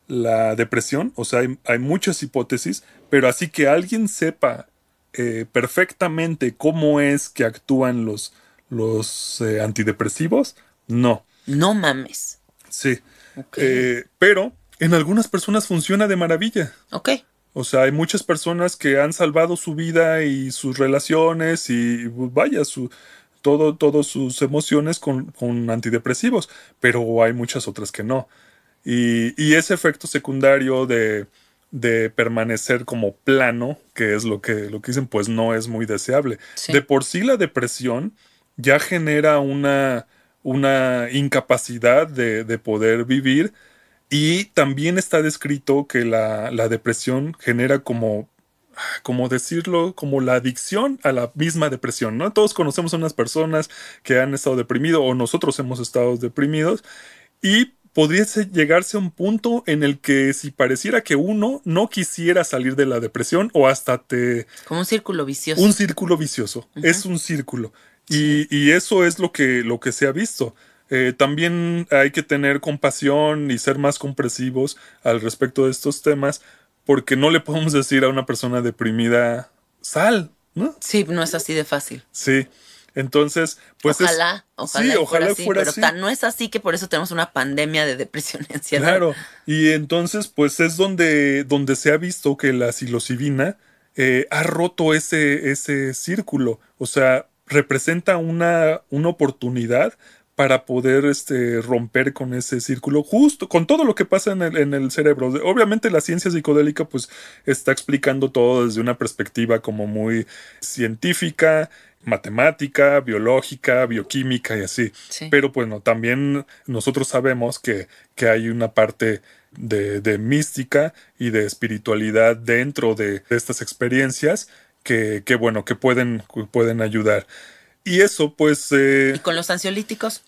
la, depresión, o sea, hay, hay, muchas hipótesis, pero así que alguien sepa eh, perfectamente cómo es que actúan los, los eh, antidepresivos, no. No mames. Sí. Eh, pero en algunas personas funciona de maravilla. Ok. O sea, hay muchas personas que han salvado su vida y sus relaciones y vaya, su, todo, todas sus emociones con, antidepresivos, pero hay muchas otras que no. y ese efecto secundario de de permanecer como plano, que es lo que, lo que dicen, pues no es muy deseable. De por sí la depresión ya genera una, una incapacidad de, poder vivir y también está descrito que la, depresión genera como como decirlo, como la adicción a la misma depresión, ¿no? Todos conocemos a unas personas que han estado deprimidos o nosotros hemos estado deprimidos y podría llegarse a un punto en el que si pareciera que uno no quisiera salir de la depresión o hasta te... Como un círculo vicioso. Un círculo vicioso, es un círculo. Y, eso es lo que, lo que se ha visto. Eh, también hay que tener compasión y ser más comprensivos al respecto de estos temas, porque no le podemos decir a una persona deprimida, sal, ¿no? Sí, no es así de fácil. Sí. Entonces, pues ojalá, sí, ojalá fuera, así, pero no es así que por eso tenemos una pandemia de depresión y Claro, y entonces pues es donde donde se ha visto que la psilocibina eh, ha roto ese ese círculo, o sea, representa una una oportunidad para poder este, romper con ese círculo, justo con todo lo que pasa en el, cerebro. Obviamente la ciencia psicodélica pues está explicando todo desde una perspectiva como muy científica, matemática, biológica, bioquímica y así. Pero bueno, también nosotros sabemos que, hay una parte de, mística y de espiritualidad dentro de, estas experiencias que, bueno, que pueden, pueden ayudar. Y eso, pues. Eh, ¿Y con los ansiolíticos?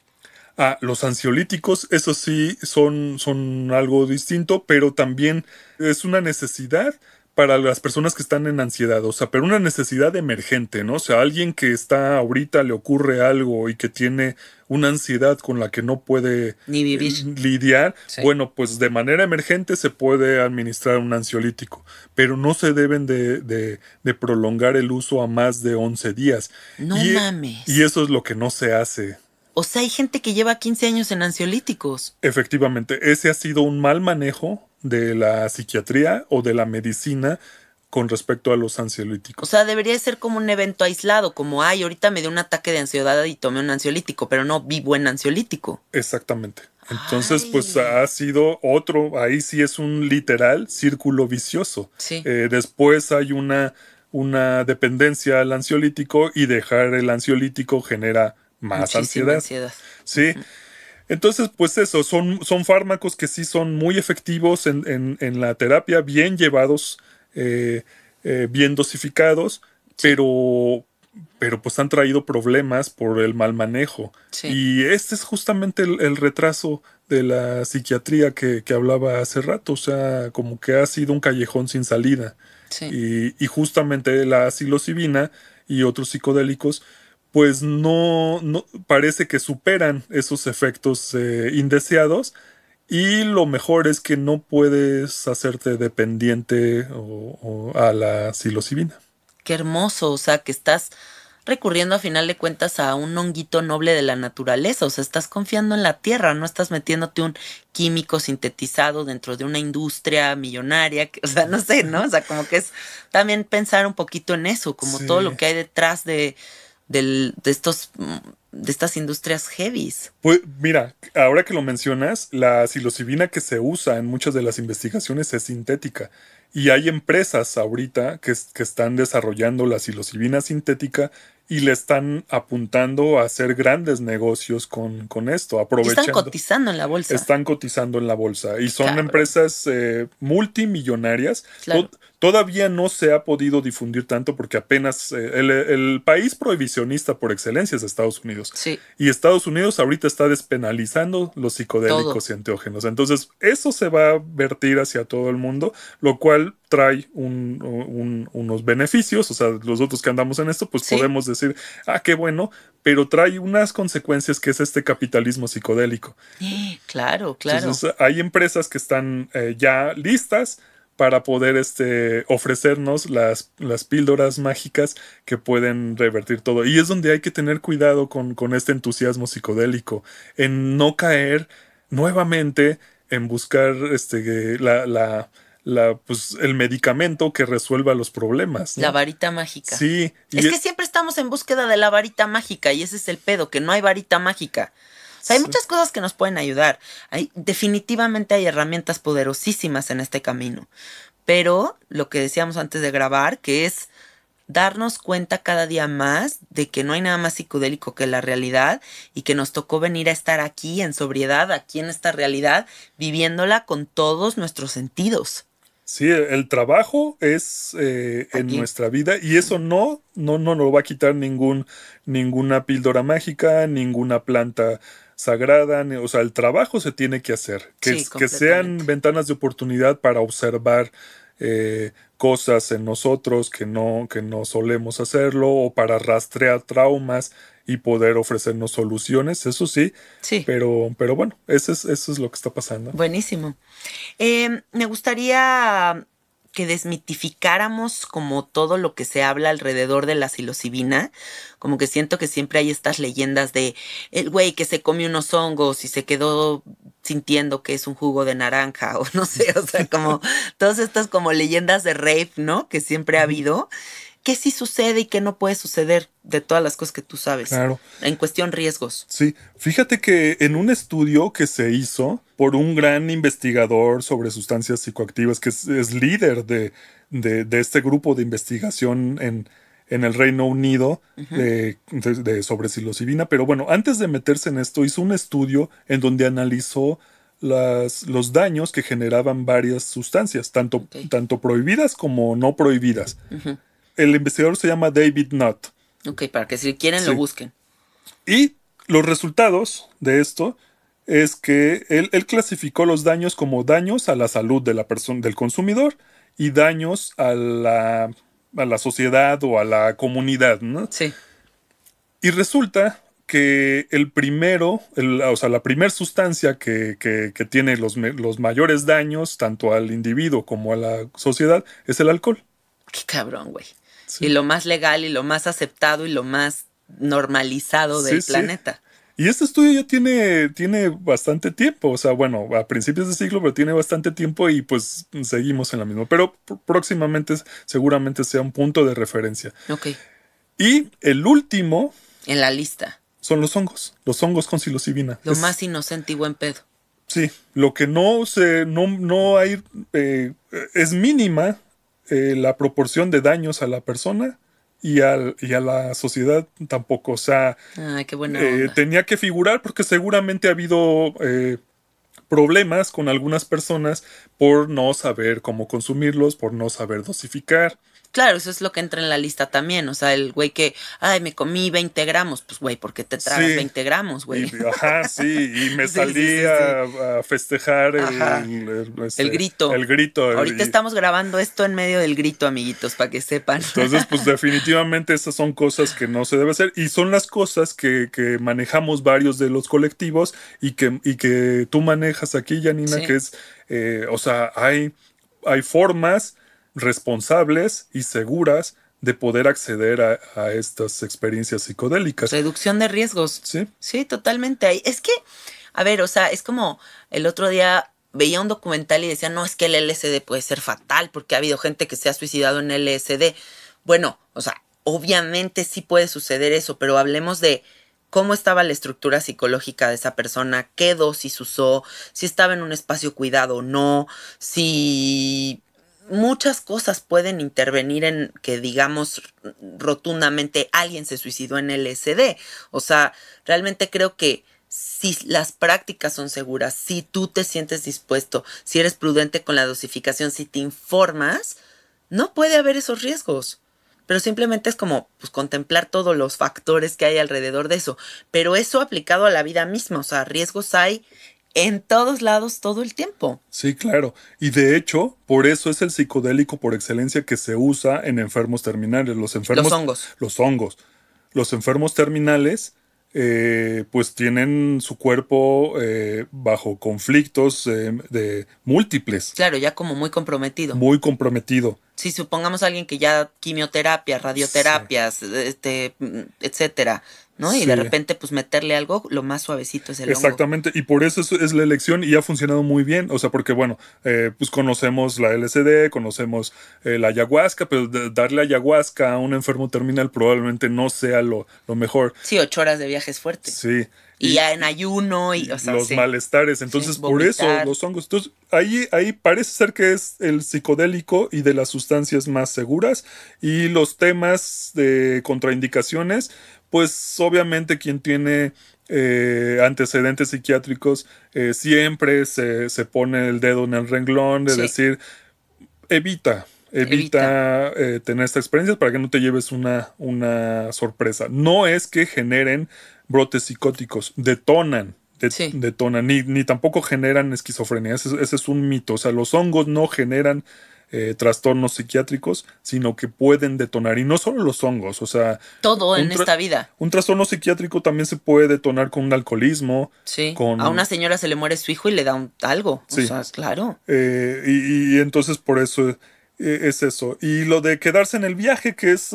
Ah, los ansiolíticos, eso sí, son, son algo distinto, pero también es una necesidad para las personas que están en ansiedad, o sea, pero una necesidad emergente, ¿no? O sea, alguien que está ahorita le ocurre algo y que tiene una ansiedad con la que no puede mm, lidiar, bueno, pues de manera emergente se puede administrar un ansiolítico, pero no se deben de, de, prolongar el uso a más de 11 días. No mames. Y eso es lo que no se hace o sea, hay gente que lleva 15 años en ansiolíticos. Efectivamente, ese ha sido un mal manejo de la psiquiatría o de la medicina con respecto a los ansiolíticos. O sea, debería ser como un evento aislado, como, ay, ahorita me dio un ataque de ansiedad y tomé un ansiolítico, pero no vivo en ansiolítico. Exactamente. Entonces, pues ha sido otro, ahí sí es un literal círculo vicioso. Sí. Eh, después hay una, una dependencia al ansiolítico y dejar el ansiolítico genera más ansiedad. Sí. Entonces, pues eso, son, son fármacos que sí son muy efectivos en, la terapia, bien llevados, eh, eh, bien dosificados, pero, pero pues han traído problemas por el mal manejo. Y este es justamente el, retraso de la psiquiatría que, hablaba hace rato, o sea, como que ha sido un callejón sin salida. Y, y, justamente la psilocibina y otros psicodélicos pues no, parece que superan esos efectos eh, indeseados y lo mejor es que no puedes hacerte dependiente o, a la psilocibina. Qué hermoso, o sea, que estás recurriendo a final de cuentas a un honguito noble de la naturaleza, o sea, estás confiando en la tierra, no estás metiéndote un químico sintetizado dentro de una industria millonaria, que, o sea, no sé, ¿no? O sea, como que es también pensar un poquito en eso, como todo lo que hay detrás de, de estos mm, de estas industrias heavies. Pues mira, ahora que lo mencionas, la psilocibina que se usa en muchas de las investigaciones es sintética. Y hay empresas ahorita que, están desarrollando la psilocibina sintética y le están apuntando a hacer grandes negocios con, con esto, aprovechando. están cotizando en la bolsa. Están cotizando en la bolsa. Y son empresas eh, multimillonarias. Todavía no se ha podido difundir tanto porque apenas eh, el, país prohibicionista por excelencia es Estados Unidos. Sí. Y Estados Unidos ahorita está despenalizando los psicodélicos y enteógenos. Entonces, eso se va a vertir hacia todo el mundo, lo cual trae unos beneficios. O sea, los otros que andamos en esto, pues podemos decir, ah, qué bueno, pero trae unas consecuencias que es este capitalismo psicodélico. Sí, [gasps] claro, claro. Entonces, hay empresas que están eh, ya listas para poder este, ofrecernos las, las, píldoras mágicas que pueden revertir todo. Y es donde hay que tener cuidado con, con este entusiasmo psicodélico, en no caer nuevamente en buscar este, la, la, la, pues, el medicamento que resuelva los problemas. La varita mágica. Sí. es que siempre estamos en búsqueda de la varita mágica y ese es el pedo, que no hay varita mágica hay muchas cosas que nos pueden ayudar. Hay, definitivamente hay herramientas poderosísimas en este camino. Pero lo que decíamos antes de grabar, que es darnos cuenta cada día más de que no hay nada más psicodélico que la realidad y que nos tocó venir a estar aquí en sobriedad, aquí en esta realidad, viviéndola con todos nuestros sentidos. Sí, el trabajo es eh, en nuestra vida y eso no, no, no nos va a quitar ningún, ninguna píldora mágica, ninguna planta sagrada, o sea, el trabajo se tiene que hacer, que, sean ventanas de oportunidad para observar eh, cosas en nosotros que no, que no solemos hacerlo o para rastrear traumas y poder ofrecernos soluciones, eso sí, sí. Pero, pero bueno, eso es, eso es lo que está pasando. Buenísimo. Em, me gustaría que desmitificáramos como todo lo que se habla alrededor de la psilocibina, como que siento que siempre hay estas leyendas de el güey que se come unos hongos y se quedó sintiendo que es un jugo de naranja [laughs] o no sé, o sea, como [laughs] todas estas como leyendas de rape, ¿no? Que siempre ha habido qué sí sucede y qué no puede suceder de todas las cosas que tú sabes. Claro. En cuestión riesgos. Sí. Fíjate que en un estudio que se hizo por un gran investigador sobre sustancias psicoactivas, que es, líder de, este grupo de investigación en, en el Reino Unido sobre psilocibina, pero bueno, antes de meterse en esto, hizo un estudio en donde analizó los daños que generaban varias sustancias, tanto, tanto prohibidas como no prohibidas el investigador se llama David Nutt. Ok, para que si quieren lo busquen. Y los resultados de esto es que él, clasificó los daños como daños a la salud de la del consumidor y daños a la, a la sociedad o a la comunidad, ¿no? Sí. Y resulta que el primero, o sea, la primera sustancia que, que, que tiene los, los, mayores daños, tanto al individuo como a la sociedad, es el alcohol. Qué cabrón, güey y lo más legal y lo más aceptado y lo más normalizado del planeta. Y este estudio ya tiene, tiene bastante tiempo, o sea, bueno, a principios de siglo, pero tiene bastante tiempo y pues seguimos en la misma, pero próximamente seguramente sea un punto de referencia. Ok. Y el último... En la lista. Son los hongos, los hongos con psilocibina. Lo más inocente y buen pedo. Sí, lo que no se, no, no hay, eh, es mínima eh, la proporción de daños a la persona y, y a la sociedad tampoco. O sea, ah, eh, tenía que figurar porque seguramente ha habido eh, problemas con algunas personas por no saber cómo consumirlos, por no saber dosificar claro, eso es lo que entra en la lista también. O sea, el güey que, ay, me comí 20 gramos. Pues, güey, ¿por qué te tragas 20 gramos, güey? ajá, sí, y [laughs] me salí a, festejar el, este, el, grito. El grito. Ahorita estamos grabando esto en medio del grito, amiguitos, para que sepan. Entonces, pues [laughs] definitivamente esas son cosas que no se debe hacer y son las cosas que, que manejamos varios de los colectivos y que, y que tú manejas aquí, Yanina, que es, eh, o sea, hay, hay formas responsables y seguras de poder acceder a, estas experiencias psicodélicas. Reducción de riesgos. Sí. Sí, totalmente. Es que, a ver, o sea, es como el otro día veía un documental y decía, no, es que el LSD puede ser fatal porque ha habido gente que se ha suicidado en LSD. Bueno, o sea, obviamente sí puede suceder eso, pero hablemos de cómo estaba la estructura psicológica de esa persona, qué dosis usó, si estaba en un espacio cuidado o no, si muchas cosas pueden intervenir en que digamos rotundamente alguien se suicidó en el SD. O sea, realmente creo que si las prácticas son seguras, si tú te sientes dispuesto, si eres prudente con la dosificación, si te informas, no puede haber esos riesgos. Pero simplemente es como pues, contemplar todos los factores que hay alrededor de eso. Pero eso aplicado a la vida misma, o sea, riesgos hay en todos lados todo el tiempo. Sí, claro. Y de hecho, por eso es el psicodélico por excelencia que se usa en enfermos terminales. Los enfermos. Los hongos. Los hongos. Los enfermos terminales. Eh, pues tienen su cuerpo eh, bajo conflictos eh, de múltiples. Claro, ya como muy comprometido. Muy comprometido. Si supongamos a alguien que ya quimioterapia, radioterapias, este, etcétera, y de repente, pues meterle algo, lo más suavecito es el Exactamente, y por eso es, la elección y ha funcionado muy bien. O sea, porque bueno, eh, pues conocemos la LSD, conocemos eh, la ayahuasca, pero darle ayahuasca a un enfermo terminal probablemente no sea lo, mejor. Sí, ocho horas de viajes fuertes. Sí. Y, ya en ayuno y los malestares. Entonces, por eso los hongos. Entonces, ahí, ahí parece ser que es el psicodélico y de las sustancias más seguras. Y los temas de contraindicaciones, pues obviamente quien tiene eh, antecedentes psiquiátricos eh, siempre se, pone el dedo en el renglón de decir, evita, evita, eh, tener esta experiencia para que no te lleves una, una sorpresa. No es que generen brotes psicóticos, detonan. detonan, ni, tampoco generan esquizofrenia, ese, es un mito, o sea, los hongos no generan eh, trastornos psiquiátricos, sino que pueden detonar. Y no solo los hongos, o sea... Todo en esta vida. Un trastorno psiquiátrico también se puede detonar con un alcoholismo. Sí. A una señora se le muere su hijo y le da algo. O sea, claro. Eh, y, entonces por eso eh, es eso. Y lo de quedarse en el viaje, que es,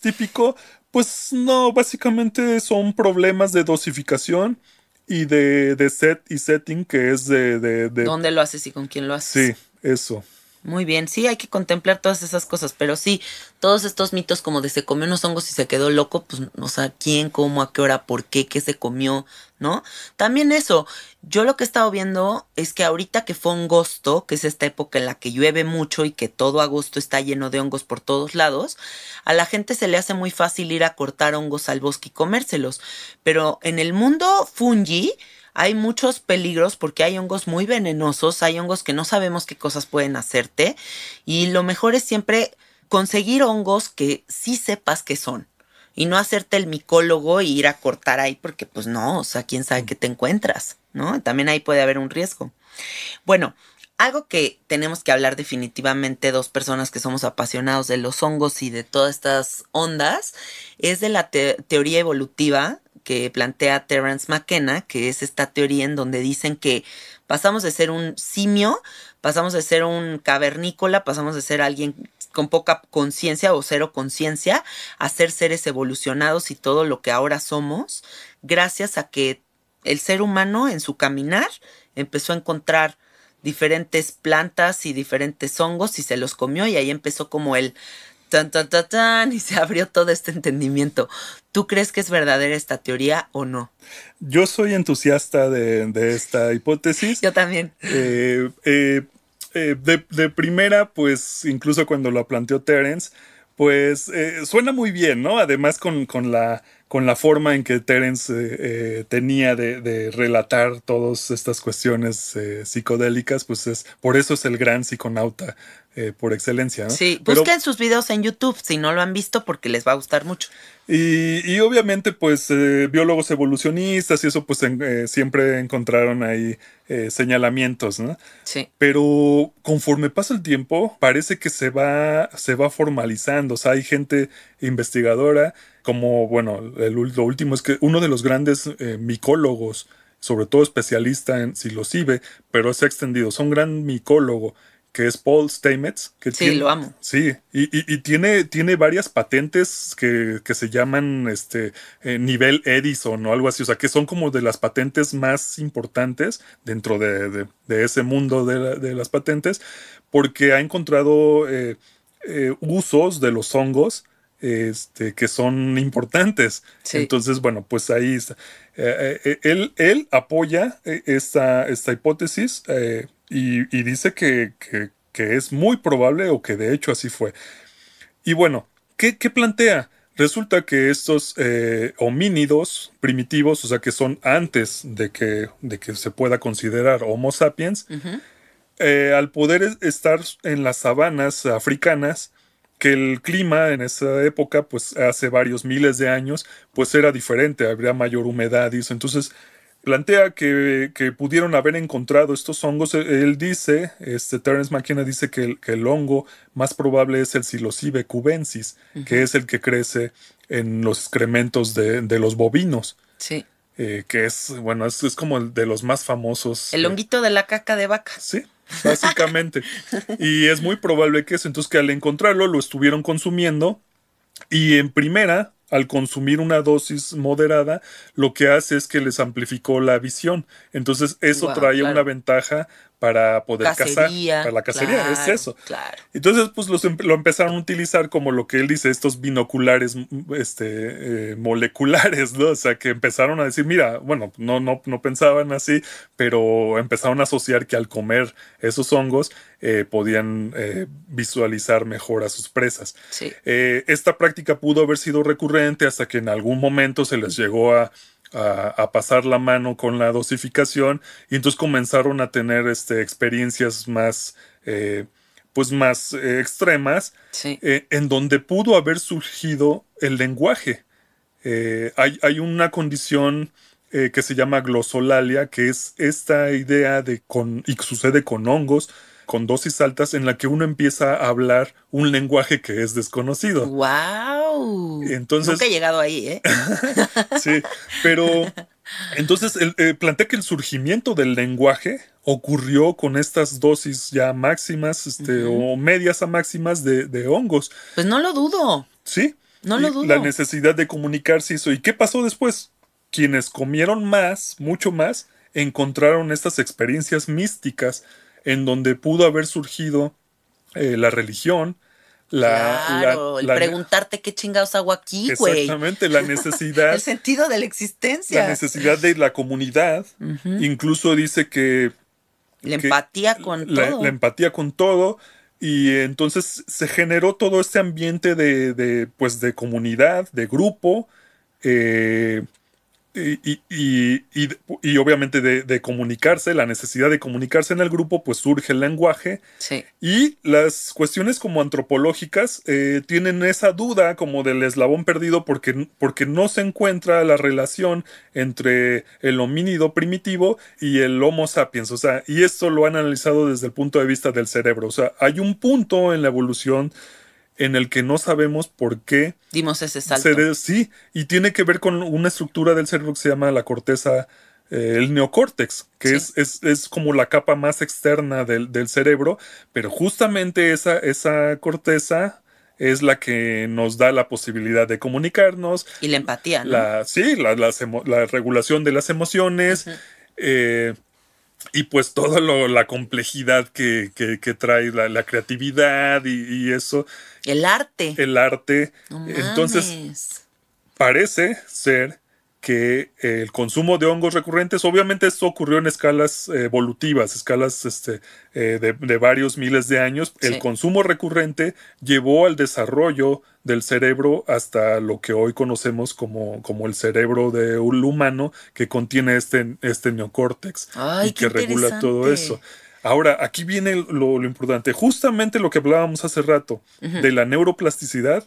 típico, pues no, básicamente son problemas de dosificación y de, set y setting, que es de, de, de... ¿Dónde lo haces y con quién lo haces? Sí, eso. Muy bien, sí, hay que contemplar todas esas cosas, pero sí, todos estos mitos como de se comió unos hongos y se quedó loco, pues, no sé quién, cómo, a qué hora, por qué, qué se comió, ¿no? También eso, yo lo que he estado viendo es que ahorita que fue agosto, que es esta época en la que llueve mucho y que todo agosto está lleno de hongos por todos lados, a la gente se le hace muy fácil ir a cortar hongos al bosque y comérselos, pero en el mundo fungi, hay muchos peligros porque hay hongos muy venenosos, hay hongos que no sabemos qué cosas pueden hacerte y lo mejor es siempre conseguir hongos que sí sepas que son y no hacerte el micólogo e ir a cortar ahí porque pues no, o sea, quién sabe qué te encuentras, ¿no? También ahí puede haber un riesgo. Bueno, algo que tenemos que hablar definitivamente dos personas que somos apasionados de los hongos y de todas estas ondas es de la teoría evolutiva que plantea Terence McKenna, que es esta teoría en donde dicen que pasamos de ser un simio, pasamos de ser un cavernícola, pasamos de ser alguien con poca conciencia o cero conciencia, a ser seres evolucionados y todo lo que ahora somos, gracias a que el ser humano en su caminar empezó a encontrar diferentes plantas y diferentes hongos y se los comió y ahí empezó como el tan, tan, tan, y se abrió todo este entendimiento. ¿Tú crees que es verdadera esta teoría o no? Yo soy entusiasta de, esta hipótesis. Yo también. Eh, eh, eh, de, primera, pues incluso cuando lo planteó Terence, pues suena muy bien, ¿no? Además con, la, con la forma en que Terence tenía de, relatar todas estas cuestiones psicodélicas, pues es, por eso es el gran psiconauta eh, por excelencia. Sí, busquen sus videos en YouTube si no lo han visto porque les va a gustar mucho. Y, obviamente, pues, eh, biólogos evolucionistas y eso, pues, eh, siempre encontraron ahí señalamientos, ¿no? Sí. Pero conforme pasa el tiempo, parece que se va, se va formalizando. O sea, hay gente investigadora, como, bueno, lo último es que uno de los grandes micólogos sobre todo especialista en silocibe pero se ha extendido. son un gran micólogo que es Paul Stamets. Que sí, lo amo. Sí, y, tiene, tiene varias patentes que, se llaman este, eh, nivel Edison o algo así, o sea, que son como de las patentes más importantes dentro de, ese mundo de, las patentes, porque ha encontrado eh, eh, usos de los hongos este, que son importantes. Entonces, bueno, pues ahí está. él, apoya esta, esta hipótesis y, dice que, es muy probable o que de hecho así fue. Y bueno, ¿qué, plantea? Resulta que estos eh, homínidos primitivos, o sea, que son antes de que, de que se pueda considerar Homo sapiens, eh, al poder estar en las sabanas africanas, que el clima en esa época, pues hace varios miles de años, pues era diferente, habría mayor humedad y eso. Entonces, plantea que, pudieron haber encontrado estos hongos. E-, él dice, este, Terence McKenna dice que el, hongo más probable es el psilocybe cubensis, que es el que crece en los excrementos de, los bovinos. Sí. Eh, que es, bueno, es, como el de los más famosos. El eh, honguito de la caca de vaca. Sí, básicamente. [laughs] y es muy probable que eso, entonces que al encontrarlo lo estuvieron consumiendo y en primera al consumir una dosis moderada, lo que hace es que les amplificó la visión. Entonces, eso traía trae una ventaja para poder cazar, para la cacería, es eso. Entonces, pues em, lo empezaron a utilizar como lo que él dice, estos binoculares mm, mm, este, eh, moleculares, ¿no? O sea, que empezaron a decir, mira, bueno, no, no, no pensaban así, pero empezaron a asociar que al comer esos hongos eh, podían eh, visualizar mejor a sus presas. esta práctica pudo haber sido recurrente hasta que en algún momento se les llegó a a, pasar la mano con la dosificación y entonces comenzaron a tener este, experiencias más, eh, pues más eh, extremas, eh, en donde pudo haber surgido el lenguaje. Hay, una condición que se llama glosolalia, que es esta idea de, con, y sucede con hongos, con dosis altas en la que uno empieza a hablar un lenguaje que es desconocido. ¡Wow! Entonces, Nunca he llegado ahí, ¿eh? [laughs] sí, pero entonces el, eh, plantea que el surgimiento del lenguaje ocurrió con estas dosis ya máximas este, o medias a máximas de, de hongos. Pues no lo dudo. Sí. No lo dudo. La necesidad de comunicarse hizo. ¿Y qué pasó después? Quienes comieron más, mucho más, encontraron estas experiencias místicas en donde pudo haber surgido eh, la religión, la, el preguntarte qué chingados hago aquí, güey. Exactamente, la necesidad. [laughs] el sentido de la existencia. La necesidad de la comunidad. Incluso dice que. La empatía con todo. La empatía con todo. Y entonces se generó todo este ambiente de, pues, de comunidad, de grupo. Eh, y, obviamente de, comunicarse, la necesidad de comunicarse en el grupo, pues surge el lenguaje. Sí. Y las cuestiones como antropológicas eh, tienen esa duda como del eslabón perdido porque, porque no se encuentra la relación entre el homínido primitivo y el Homo sapiens. O sea, y esto lo han analizado desde el punto de vista del cerebro. O sea, hay un punto en la evolución en el que no sabemos por qué. Dimos ese salto. sí, y tiene que ver con una estructura del cerebro que se llama la corteza, eh, el neocórtex, que es, es, como la capa más externa del, cerebro, pero justamente esa, esa corteza es la que nos da la posibilidad de comunicarnos. Y la empatía, ¿no? La, sí, la, regulación de las emociones y pues toda la complejidad que, que, trae la, creatividad y, eso. El arte. El arte. Entonces, parece ser que el consumo de hongos recurrentes, obviamente esto ocurrió en escalas evolutivas, escalas este, eh, de, varios miles de años, el consumo recurrente llevó al desarrollo del cerebro hasta lo que hoy conocemos como, como el cerebro de un humano que contiene este, este neocórtex y que regula todo eso. Ahora, aquí viene lo, importante, justamente lo que hablábamos hace rato de la neuroplasticidad,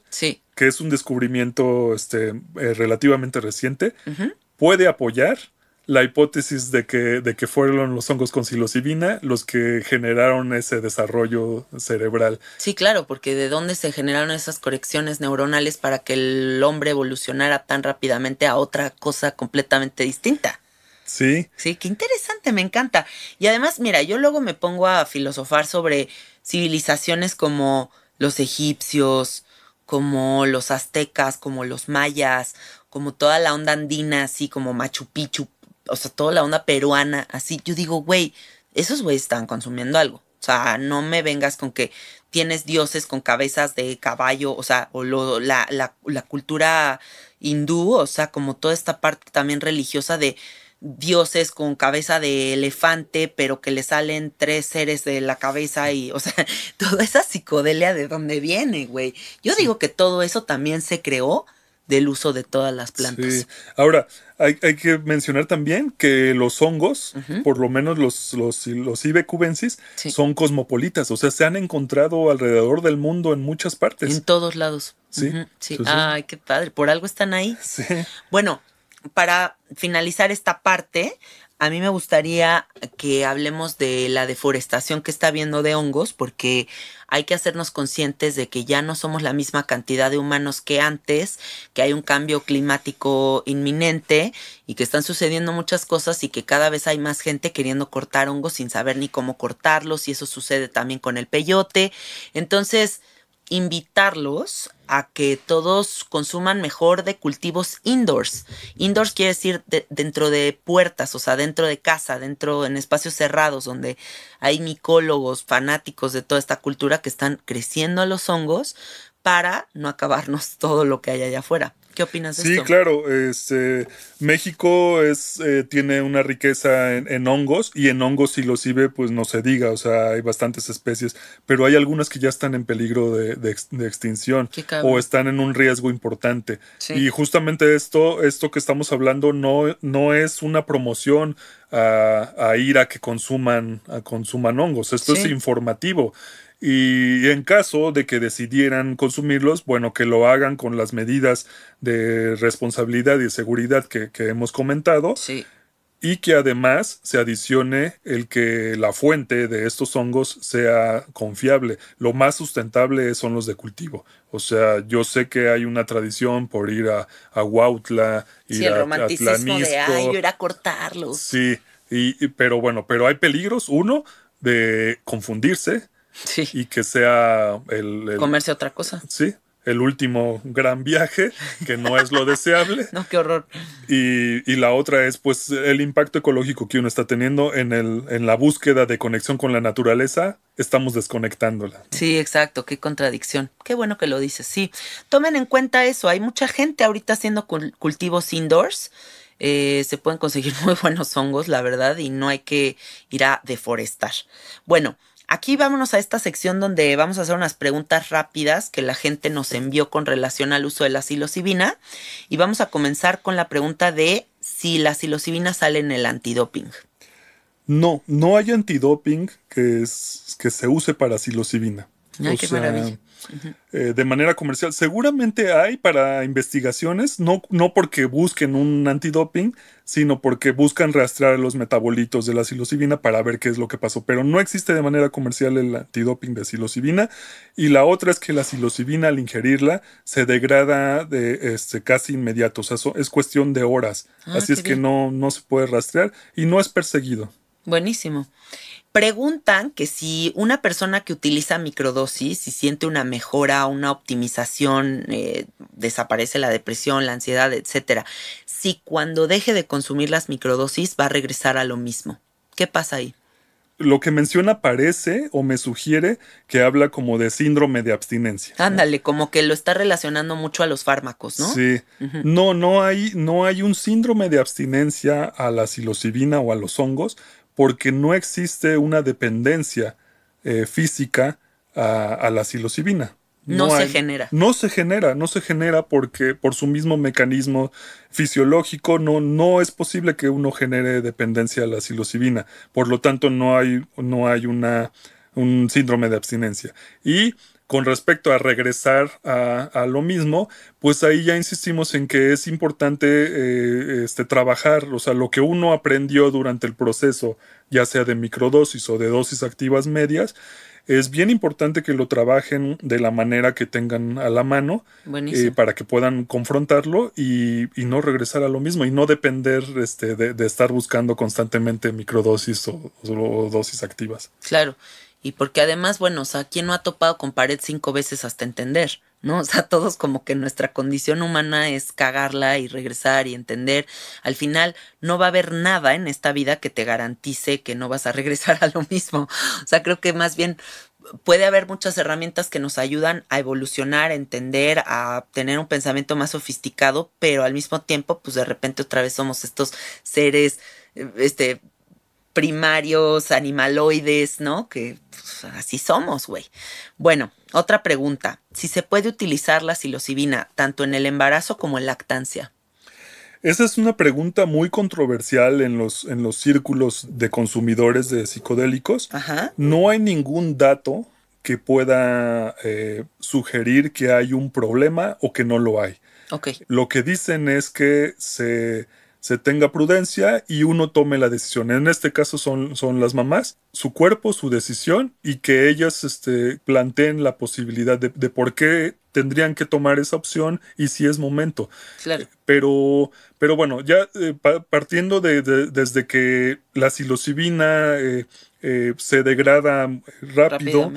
que es un descubrimiento este, eh, relativamente reciente, puede apoyar la hipótesis de que, de que fueron los hongos con psilocibina los que generaron ese desarrollo cerebral. Sí, claro, porque de dónde se generaron esas correcciones neuronales para que el hombre evolucionara tan rápidamente a otra cosa completamente distinta. Sí. Sí, qué interesante, me encanta. Y además, mira, yo luego me pongo a filosofar sobre civilizaciones como los egipcios, como los aztecas, como los mayas, como toda la onda andina, así como Machu Picchu, o sea, toda la onda peruana, así, yo digo, güey, esos güeyes están consumiendo algo. O sea, no me vengas con que tienes dioses con cabezas de caballo, o sea, o la, la, la cultura hindú, o sea, como toda esta parte también religiosa de, dioses con cabeza de elefante, pero que le salen tres seres de la cabeza y, o sea, [laughs] toda esa psicodelia de dónde viene, güey. Yo digo que todo eso también se creó del uso de todas las plantas. Ahora, hay, que mencionar también que los hongos, por lo menos los, los, los ibecubensis, son cosmopolitas, o sea, se han encontrado alrededor del mundo en muchas partes. En todos lados. Sí. sí. Ay, qué padre, por algo están ahí. [laughs] Sí. Bueno, para finalizar esta parte, a mí me gustaría que hablemos de la deforestación que está habiendo de hongos, porque hay que hacernos conscientes de que ya no somos la misma cantidad de humanos que antes, que hay un cambio climático inminente y que están sucediendo muchas cosas y que cada vez hay más gente queriendo cortar hongos sin saber ni cómo cortarlos y eso sucede también con el peyote. Entonces, invitarlos a que todos consuman mejor de cultivos indoors. Indoors quiere decir dentro de puertas, o sea, dentro de casa, dentro en espacios cerrados donde hay micólogos, fanáticos de toda esta cultura que están creciendo los hongos para no acabarnos [laughs] todo lo que hay allá afuera. ¿Qué opinas de esto? Sí, claro. Este, México es, eh, tiene una riqueza en, hongos y en hongos Si vive, pues no se diga, o sea, hay bastantes especies, pero hay algunas que ya están en peligro de, extinción o están en un riesgo importante. Y justamente esto, esto que estamos hablando no, no es una promoción a, ir a que consuman, a consuman hongos, esto es informativo y en caso de que decidieran consumirlos, bueno, que lo hagan con las medidas de responsabilidad y seguridad que, hemos comentado. Sí. Y que además se adicione el que la fuente de estos hongos sea confiable. Lo más sustentable son los de cultivo. O sea, yo sé que hay una tradición por ir a, a Huautla, y el romanticismo de, a cortarlos. Sí, y, pero bueno, pero hay peligros. Uno, de confundirse y que sea el, comerse otra cosa. Sí, el último gran viaje, que no es lo [laughs] deseable. no, qué horror. Y, la otra es pues el impacto ecológico que uno está teniendo en, el, en la búsqueda de conexión con la naturaleza, estamos desconectándola. Sí, exacto, qué contradicción. Qué bueno que lo dices, sí. Tomen en cuenta eso, hay mucha gente ahorita haciendo cultivos indoors. Eh, se pueden conseguir [laughs] muy buenos hongos, la verdad, y no hay que ir a deforestar. Bueno, Aquí vámonos a esta sección donde vamos a hacer unas preguntas rápidas que la gente nos envió con relación al uso de la psilocibina y vamos a comenzar con la pregunta de si la psilocibina sale en el antidoping. No, no hay antidoping que, que se use para psilocibina. Eh, de manera comercial. Seguramente hay para investigaciones, no, no porque busquen un antidoping, sino porque buscan rastrear los metabolitos de la psilocibina para ver qué es lo que pasó. Pero no existe de manera comercial el antidoping de psilocibina. Y la otra es que la psilocibina al ingerirla se degrada de, este, casi inmediato. O sea, es cuestión de horas. Ah, Así es que no, no se puede rastrear y no es perseguido. Buenísimo preguntan que si una persona que utiliza microdosis, y siente una mejora, una optimización, eh, desaparece la depresión, la ansiedad, etcétera, si cuando deje de consumir las microdosis va a regresar a lo mismo. ¿Qué pasa ahí? Lo que menciona parece o me sugiere que habla como de síndrome de abstinencia. Ándale, como que lo está relacionando mucho a los fármacos, ¿no? Sí. No, no hay, no hay un síndrome de abstinencia a la psilocibina o a los hongos, porque no existe una dependencia eh, física a, la psilocibina. No, se genera. No se genera, no se genera porque por su mismo mecanismo fisiológico no, no es posible que uno genere dependencia a la psilocibina. Por lo tanto, no hay, no hay una, un síndrome de abstinencia. Y con respecto a regresar a, lo mismo, pues ahí ya insistimos en que es importante eh, este, trabajar, o sea, lo que uno aprendió durante el proceso, ya sea de microdosis o de dosis activas medias, es bien importante que lo trabajen de la manera que tengan a la mano eh, para que puedan confrontarlo y, no regresar a lo mismo y no depender este, de, estar buscando constantemente microdosis o dosis activas. Claro. Y porque además, bueno, o sea, ¿quién no ha topado con pared cinco veces hasta entender? ¿No? [laughs] O sea, todos como que nuestra condición humana es cagarla y regresar y entender. Al final no va a haber nada en esta vida que te garantice que no vas a regresar a lo mismo. [laughs] O sea, creo que más bien puede haber muchas herramientas que nos ayudan a evolucionar, a entender, a tener un pensamiento más sofisticado, pero al mismo tiempo, pues de repente otra vez somos estos seres, eh, este, primarios, animaloides, ¿no? Que pues, así somos, güey. Bueno, otra pregunta. Si se puede utilizar la psilocibina tanto en el embarazo como en lactancia. Esa es una pregunta muy controversial en los, en los círculos de consumidores de psicodélicos. No hay ningún dato que pueda eh, sugerir que hay un problema o que no lo hay. Okay. Lo que dicen es que se se tenga prudencia y uno tome la decisión. En este caso son, son las mamás, su cuerpo, su decisión y que ellas este, planteen la posibilidad de, por qué tendrían que tomar esa opción y si es momento. Claro. Pero, pero bueno, ya eh, partiendo desde que la psilocibina eh, eh, se degrada rápido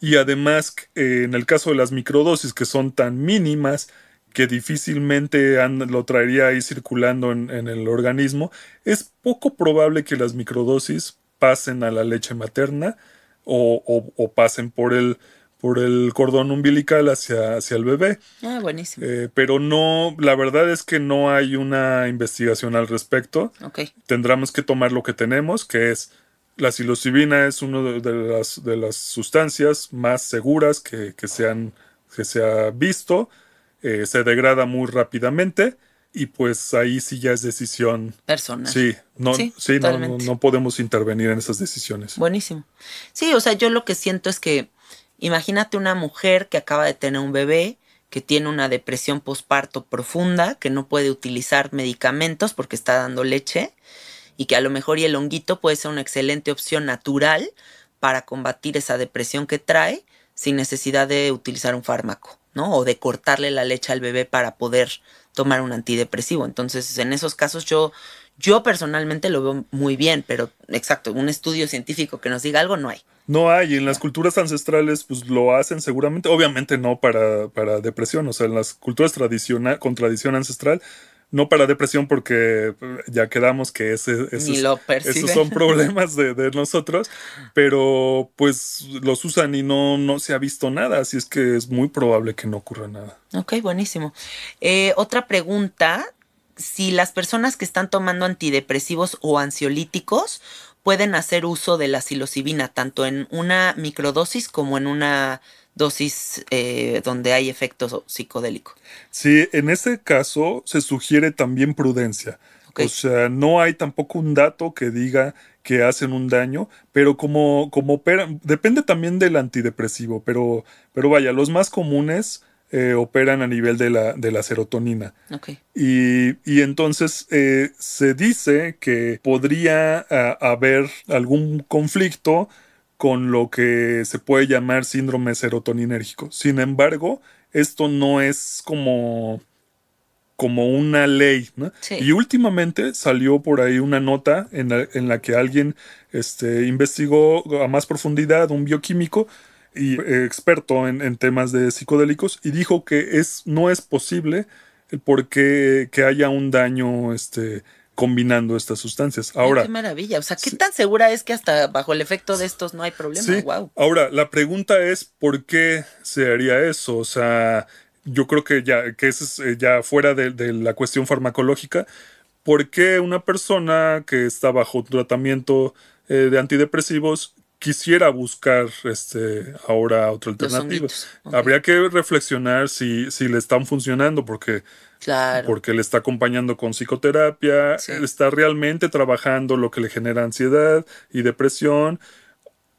y además en el caso de las microdosis que son tan mínimas, que difícilmente lo traería ahí circulando en, el organismo, es poco probable que las microdosis pasen a la leche materna o, pasen por el, por el cordón umbilical hacia, hacia el bebé. Ah, buenísimo. Eh, pero no, la verdad es que no hay una investigación al respecto. Okay. Tendremos que tomar lo que tenemos, que es la psilocibina es una de, las, de las, sustancias más seguras que, que, se, han, que se ha visto eh, se degrada muy rápidamente y pues ahí sí ya es decisión personal. Sí, no, podemos intervenir en esas decisiones. Buenísimo. Sí, o sea, yo lo que siento es que imagínate una mujer que acaba de tener un bebé, que tiene una depresión posparto profunda, que no puede utilizar medicamentos porque está dando leche y que a lo mejor y el honguito puede ser una excelente opción natural para combatir esa depresión que trae sin necesidad de utilizar un fármaco. ¿no? O de cortarle la leche al bebé para poder tomar un antidepresivo. Entonces, en esos casos yo, yo personalmente lo veo muy bien, pero exacto, un estudio científico que nos diga algo no hay. No hay, en las culturas ancestrales pues lo hacen seguramente, obviamente no para, para depresión, o sea, en las culturas tradicional, con tradición ancestral, no para depresión porque ya quedamos que ese, esos, esos, son problemas de, nosotros, pero pues los usan y no, no se ha visto nada, así es que es muy probable que no ocurra nada. Ok, buenísimo. Eh, otra pregunta, si las personas que están tomando antidepresivos o ansiolíticos pueden hacer uso de la psilocibina, tanto en una microdosis como en una dosis eh, donde hay efectos psicodélicos. Sí, en este caso se sugiere también prudencia. O sea, no hay tampoco un dato que diga que hacen un daño, pero como, como operan, depende también del antidepresivo, pero, pero vaya, los más comunes eh, operan a nivel de la, de la serotonina. Y, entonces eh, se dice que podría haber algún conflicto con lo que se puede llamar síndrome serotoninérgico. Sin embargo, esto no es como como una ley. Y últimamente salió por ahí una nota en la, que alguien este, investigó a más profundidad, un bioquímico y eh, experto en, temas de psicodélicos, y dijo que es, no es posible qué que haya un daño este, combinando estas sustancias. Ahora. Qué maravilla. O sea, ¿qué tan segura es que hasta bajo el efecto de estos no hay problema? Sí. Ahora, la pregunta es: ¿por qué se haría eso? O sea, yo creo que ya, que es eh, ya fuera de, la cuestión farmacológica. ¿Por qué una persona que está bajo tratamiento eh, de antidepresivos quisiera buscar este ahora otra alternativa. Habría que reflexionar si, si le están funcionando, porque, claro. porque le está acompañando con psicoterapia, eh, está realmente trabajando lo que le genera ansiedad y depresión.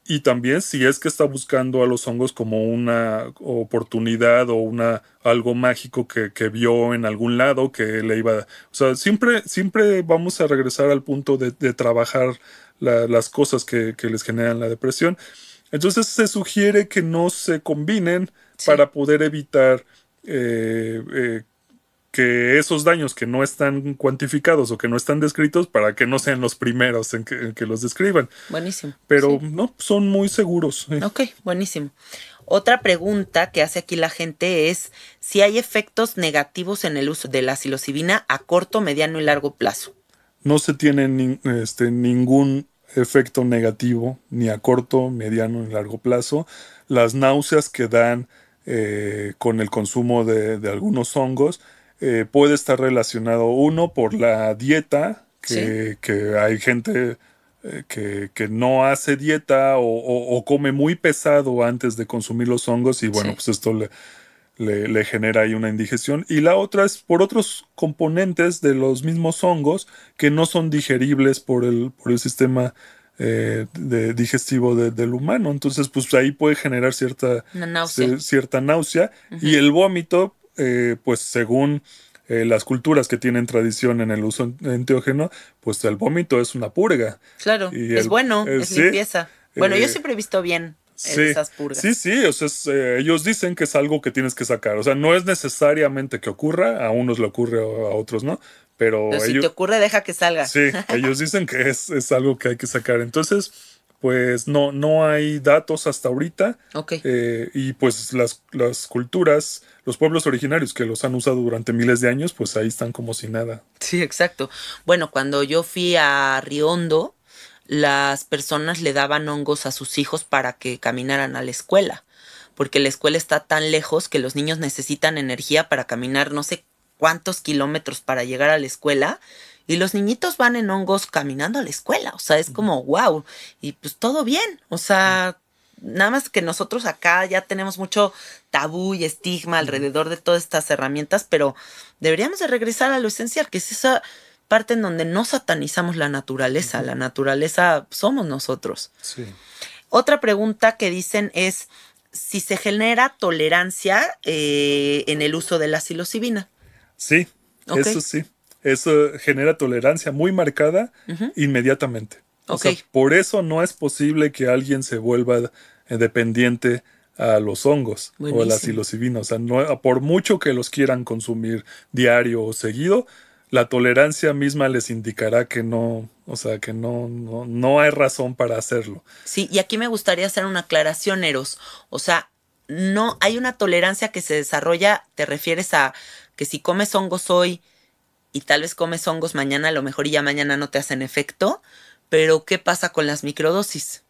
Y también si es que está buscando a los hongos como una oportunidad o una algo mágico que, que vio en algún lado que le iba O sea, siempre, siempre vamos a regresar al punto de, de trabajar las cosas que, les generan la depresión. Entonces se sugiere que no se combinen para poder evitar eh, eh, que esos daños que no están cuantificados o que no están descritos para que no sean los primeros en que, los describan. Buenísimo. Pero no, son muy seguros. ¿eh? Ok, buenísimo. Otra pregunta que hace aquí la gente es si hay efectos negativos en el uso de la psilocibina a corto, mediano y largo plazo no se tiene este, ningún efecto negativo, ni a corto, mediano ni largo plazo. Las náuseas que dan eh, con el consumo de, algunos hongos eh, puede estar relacionado, uno, por la dieta, que, hay gente eh, que, no hace dieta o, come muy pesado antes de consumir los hongos y bueno, pues esto le, le, genera ahí una indigestión. Y la otra es por otros componentes de los mismos hongos que no son digeribles por el, por el sistema eh, digestivo del humano. Entonces, pues ahí puede generar cierta náusea. Cierta náusea. Y el vómito, eh, pues según eh, las culturas que tienen tradición en el uso enteógeno, pues el vómito es una purga. Claro, es bueno, es limpieza. Bueno, yo siempre he visto bien sí, Sí, o sea, eh, ellos dicen que es algo que tienes que sacar. O sea, no es necesariamente que ocurra, a unos le ocurre, a otros no, pero... si te ocurre, deja que salga. Sí, ellos dicen que es, algo que hay que sacar. Entonces, pues no, no hay datos hasta ahorita. Ok. Eh, y pues las, las culturas, los pueblos originarios que los han usado durante miles de años, pues ahí están como si nada. Sí, exacto. Bueno, cuando yo fui a Riondo, las personas le daban hongos a sus hijos para que caminaran a la escuela, porque la escuela está tan lejos que los niños necesitan energía para caminar no sé cuántos kilómetros para llegar a la escuela. Y los niñitos van en hongos caminando a la escuela, o sea, es como, wow, y pues todo bien, o sea, nada más que nosotros acá ya tenemos mucho tabú y estigma alrededor de todas estas herramientas, pero deberíamos de regresar a lo esencial, que es esa parte en donde no satanizamos la naturaleza, la naturaleza somos nosotros. Otra pregunta que dicen es si se genera tolerancia eh, en el uso de la psilocibina. Sí, eso sí. Eso genera tolerancia muy marcada inmediatamente. O por eso no es posible que alguien se vuelva eh, dependiente a los hongos o a la psilocibina. O sea, no, por mucho que los quieran consumir diario o seguido, la tolerancia misma les indicará que no, o sea, que no, no, no hay razón para hacerlo. Sí, y aquí me gustaría hacer una aclaración, Eros. O sea, no hay una tolerancia que se desarrolla, te refieres a que si comes hongos hoy y tal vez comes hongos mañana, a lo mejor ya mañana no te hacen efecto, pero ¿qué pasa con las microdosis?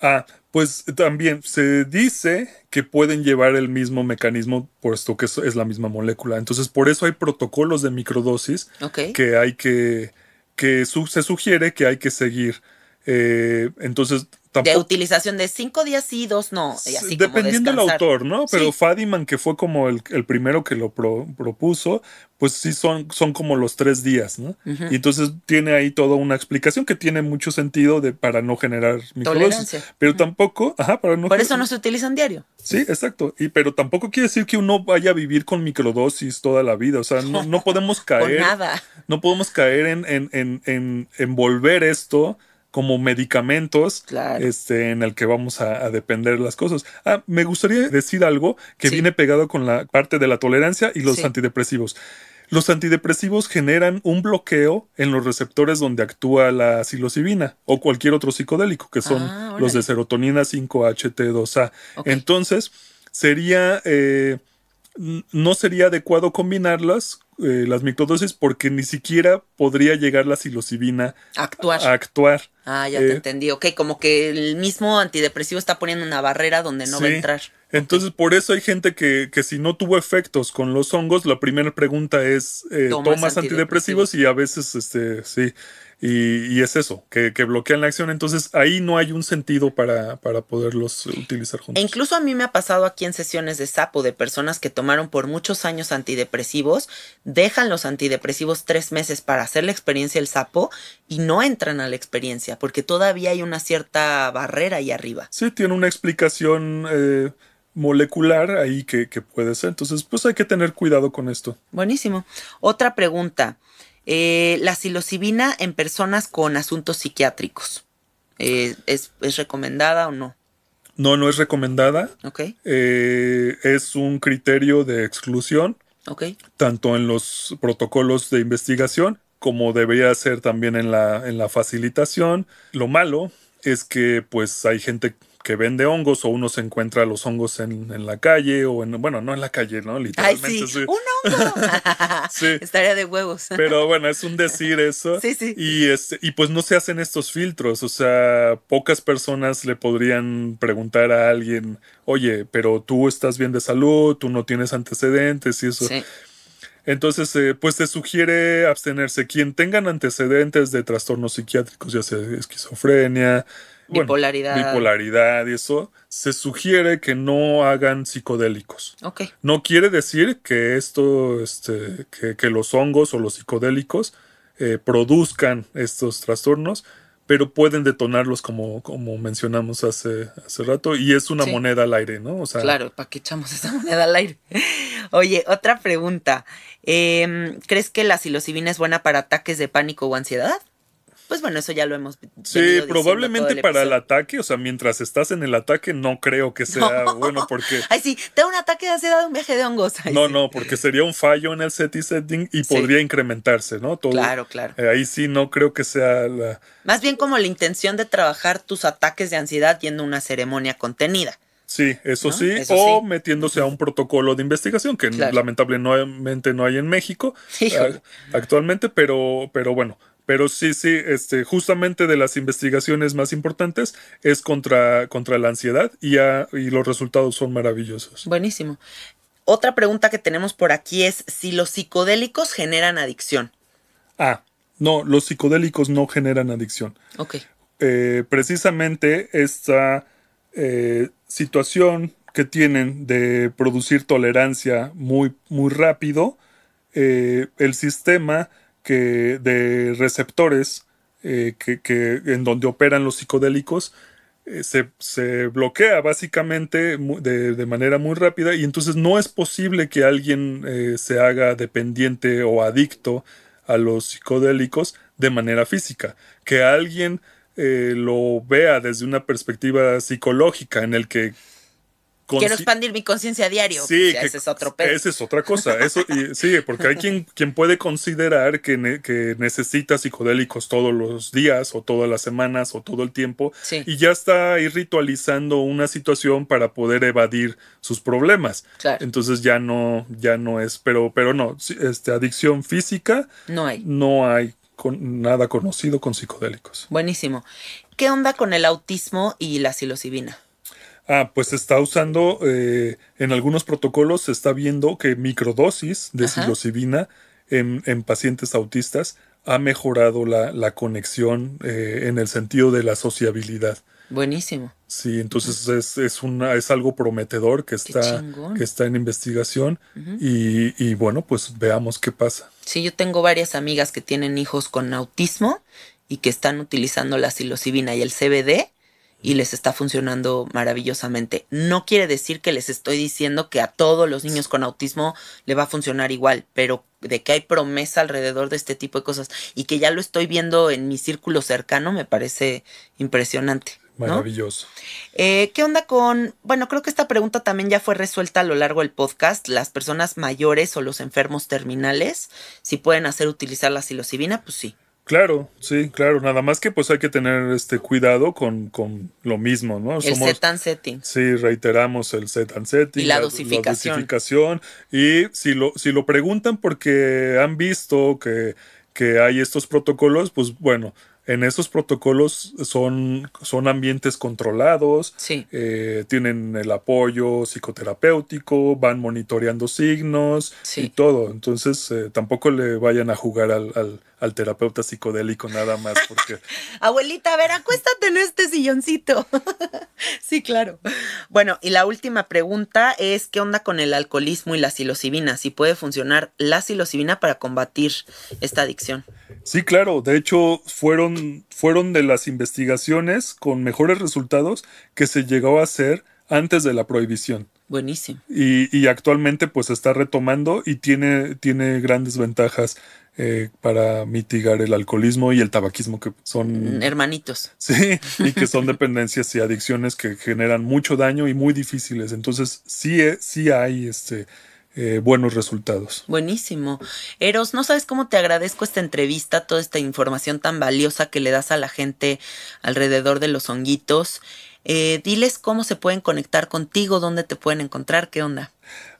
Ah, pues también se dice que pueden llevar el mismo mecanismo, puesto que es la misma molécula. Entonces, por eso hay protocolos de microdosis que hay que, que se sugiere que hay que seguir. Eh, entonces, de utilización de cinco días y dos no. Dependiendo del autor, ¿no? Pero Fadiman, que fue como el, primero que lo propuso, pues sí son, son como los tres días, ¿no? Y entonces tiene ahí toda una explicación que tiene mucho sentido de, para no generar microdosis. Pero tampoco, ajá, para no. Por eso no se utilizan diario. Sí, exacto. Y pero tampoco quiere decir que uno vaya a vivir con microdosis toda la vida. O sea, no, podemos [laughs] caer. nada. No podemos caer en, en, en, en, en volver esto como medicamentos este, en el que vamos a, depender las cosas. Ah, me gustaría decir algo que viene pegado con la parte de la tolerancia y los antidepresivos. Los antidepresivos generan un bloqueo en los receptores donde actúa la psilocibina o cualquier otro psicodélico, que son ah, los de serotonina 5-HT2A. Entonces, sería, eh, no sería adecuado combinarlas eh, las microdosis porque ni siquiera podría llegar la psilocibina a actuar. Ah, ya te eh, entendí. Ok, como que el mismo antidepresivo está poniendo una barrera donde no va a entrar. Entonces, por eso hay gente que, que, si no tuvo efectos con los hongos, la primera pregunta es, eh, ¿tomas, antidepresivos? Y a veces, este, sí, y, es eso, que, bloquean la acción. Entonces, ahí no hay un sentido para, para poderlos utilizar juntos. E incluso a mí me ha pasado aquí en sesiones de sapo de personas que tomaron por muchos años antidepresivos, dejan los antidepresivos tres meses para hacer la experiencia del sapo y no entran a la experiencia porque todavía hay una cierta barrera ahí arriba. Sí, tiene una explicación eh, molecular ahí que, puede ser. Entonces, pues hay que tener cuidado con esto. Buenísimo. Otra pregunta. Eh, la psilocibina en personas con asuntos psiquiátricos. Eh, ¿es, recomendada o no? No, no es recomendada. Ok. es un criterio de exclusión. Ok. Tanto en los protocolos de investigación como debería ser también en la, en la facilitación. Lo malo es que pues hay gente que vende hongos o uno se encuentra los hongos en, en la calle o en, bueno, no en la calle, ¿no? Literalmente. sí. un hongo. [laughs] sí. Estaría de huevos. Pero bueno, es un decir eso. Sí, sí. Y, este, y pues no se hacen estos filtros, o sea, pocas personas le podrían preguntar a alguien, oye, pero tú estás bien de salud, tú no tienes antecedentes y eso. Sí. Entonces, eh, pues se sugiere abstenerse. Quien tengan antecedentes de trastornos psiquiátricos, ya sea esquizofrenia, bipolaridad. y eso, se sugiere que no hagan psicodélicos. Ok, No quiere decir que esto, este, que, los hongos o los psicodélicos eh, produzcan estos trastornos, pero pueden detonarlos como, como mencionamos hace, hace rato y es una moneda al aire, ¿no? O sea, claro, ¿para qué echamos esa [laughs] moneda al aire? Oye, otra pregunta. Em, ¿Crees que la psilocibina es buena para ataques de pánico o ansiedad? Pues bueno, eso ya lo hemos Sí, probablemente para el ataque, o sea, mientras estás en el ataque, no creo que sea bueno porque. [laughs] Ay, sí, te da un ataque de ansiedad, un viaje de hongos. no, no, porque sería un fallo en el set y setting y podría incrementarse, ¿no? Todo, claro, claro. Eh, ahí sí no creo que sea la. Más bien como la intención de trabajar tus ataques de ansiedad yendo a una ceremonia contenida. Sí, eso sí, o metiéndose a un protocolo de investigación que lamentablemente no hay en México eh, actualmente, pero, pero bueno, pero sí, sí, este, justamente de las investigaciones más importantes es contra, contra la ansiedad y, los resultados son maravillosos. Buenísimo. Otra pregunta que tenemos por aquí es si los psicodélicos generan adicción. Ah, no, los psicodélicos no generan adicción. Ok. Eh, precisamente esta eh, situación que tienen de producir tolerancia muy, muy rápido, eh, el sistema que, de receptores eh, que, en donde operan los psicodélicos eh, se, bloquea básicamente de, de, manera muy rápida y entonces no es posible que alguien se haga dependiente o adicto a los psicodélicos de manera física, que alguien eh, lo vea desde una perspectiva psicológica en el que... Quiero expandir mi conciencia diario. Sí, pues ese es otro pedo. Esa es otra cosa. Eso, y, sí, porque hay quien, quien puede considerar que, que, necesita psicodélicos todos los días o todas las semanas o todo el tiempo y ya está ahí ritualizando una situación para poder evadir sus problemas. Entonces ya no, ya no es, pero, pero no, este, adicción física no hay. No hay con nada conocido con psicodélicos. Buenísimo. ¿Qué onda con el autismo y la psilocibina? Ah, pues se está usando eh, en algunos protocolos, se está viendo que microdosis de psilocibina en, en, pacientes autistas ha mejorado la, la conexión eh, en el sentido de la sociabilidad. Buenísimo. Sí, entonces es, es, una, es algo prometedor que está, que está en investigación y, bueno, pues veamos qué pasa. Sí, yo tengo varias amigas que tienen hijos con autismo y que están utilizando la psilocibina y el CBD y les está funcionando maravillosamente. No quiere decir que les estoy diciendo que a todos los niños con autismo le va a funcionar igual, pero de que hay promesa alrededor de este tipo de cosas y que ya lo estoy viendo en mi círculo cercano me parece impresionante. Maravilloso. Eh, ¿Qué onda con, bueno, creo que esta pregunta también ya fue resuelta a lo largo del podcast, las personas mayores o los enfermos terminales, si pueden hacer utilizar la psilocibina, pues sí. Claro, sí, claro. Nada más que pues hay que tener este cuidado con, con lo mismo, ¿no? El set and setting. Sí, reiteramos el set and setting. Y la, dosificación. La dosificación. Y si lo, si lo preguntan porque han visto que que hay estos protocolos, pues bueno, en estos protocolos son, son ambientes controlados, eh, tienen el apoyo psicoterapéutico, van monitoreando signos y todo. Entonces eh, tampoco le vayan a jugar al, al, terapeuta psicodélico nada más. Porque... [laughs] Abuelita, a ver, acuéstate en este silloncito. [laughs] sí, claro. Bueno, y la última pregunta es, ¿qué onda con el alcoholismo y la psilocibina? Si puede funcionar la psilocibina para combatir esta adicción. Sí, claro. De hecho, fueron, fueron de las investigaciones con mejores resultados que se llegó a hacer antes de la prohibición. Buenísimo. Y, actualmente pues está retomando y tiene, tiene grandes ventajas eh, para mitigar el alcoholismo y el tabaquismo que son... Mm, hermanitos. Sí, y que son dependencias y adicciones que generan mucho daño y muy difíciles. Entonces sí, eh, sí hay este, eh, buenos resultados. Buenísimo. Eros, no sabes cómo te agradezco esta entrevista, toda esta información tan valiosa que le das a la gente alrededor de los honguitos. Eh, diles cómo se pueden conectar contigo, dónde te pueden encontrar, qué onda.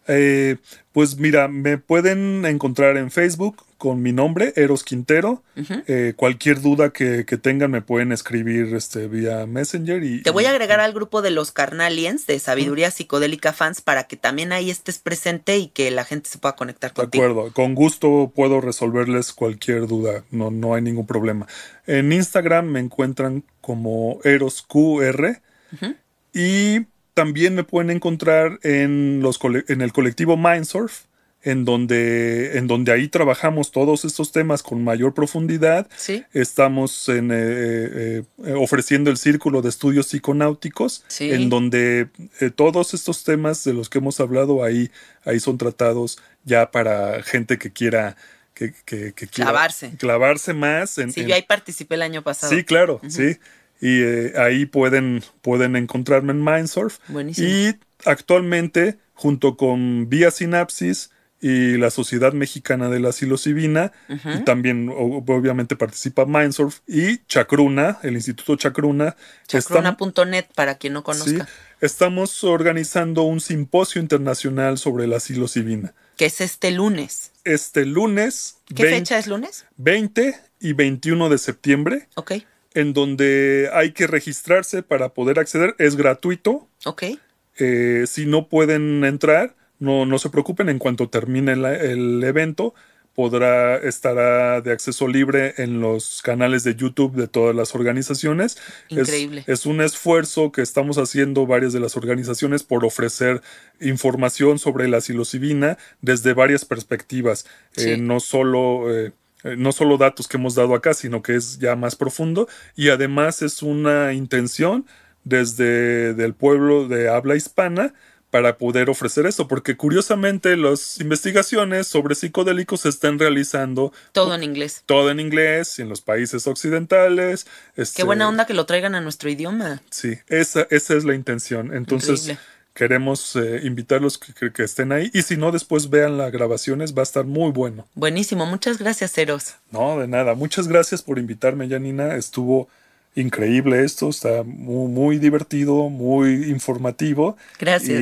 Eh, pues mira, me pueden encontrar en Facebook con mi nombre, Eros Quintero. Eh, cualquier duda que, tengan me pueden escribir este, vía Messenger. Y, Te voy a agregar al grupo de los Carnaliens de Sabiduría Psicodélica Fans para que también ahí estés presente y que la gente se pueda conectar contigo. De acuerdo, con gusto puedo resolverles cualquier duda, no, no hay ningún problema. En Instagram me encuentran como ErosQR y también me pueden encontrar en, los en el colectivo Mindsurf en donde, en donde ahí trabajamos todos estos temas con mayor profundidad. Estamos eh, eh, eh, ofreciendo el círculo de estudios psiconáuticos, ¿Sí? en donde todos estos temas de los que hemos hablado ahí, ahí son tratados ya para gente que quiera clavarse. clavarse más. sí, yo ahí participé el año pasado. Sí, claro, sí. Y ahí pueden, pueden encontrarme en Mindsurf. Y actualmente, junto con Vía Sinapsis, y la Sociedad Mexicana de la Silosivina, y también obviamente participa Mindsurf y Chacruna, el Instituto Chacruna. Chacruna.net para quien no conozca. estamos organizando un simposio internacional sobre la silosivina. Que es este lunes. Este lunes. ¿Qué fecha es lunes? 20 y 21 de septiembre. Ok. En donde hay que registrarse para poder acceder. Es gratuito. Ok. Eh, si no pueden entrar, no, no se preocupen, en cuanto termine el evento, podrá estará ah, de acceso libre en los canales de YouTube de todas las organizaciones. Increíble. Es, un esfuerzo que estamos haciendo varias de las organizaciones por ofrecer información sobre la psilocibina desde varias perspectivas, eh, no solo eh, no solo datos que hemos dado acá, sino que es ya más profundo y además es una intención desde el pueblo de habla hispana para poder ofrecer eso, porque curiosamente las investigaciones sobre psicodélicos se están realizando. Todo en inglés. Todo en inglés, y en los países occidentales. Qué este buena onda que lo traigan a nuestro idioma. Sí, esa, esa es la intención. Entonces, queremos eh, invitarlos que, estén ahí, y si no, después vean las grabaciones, va a estar muy bueno. Buenísimo, muchas gracias, Eros. No, de nada, muchas gracias por invitarme, Janina. Estuvo increíble esto, está muy, divertido, muy informativo. Gracias.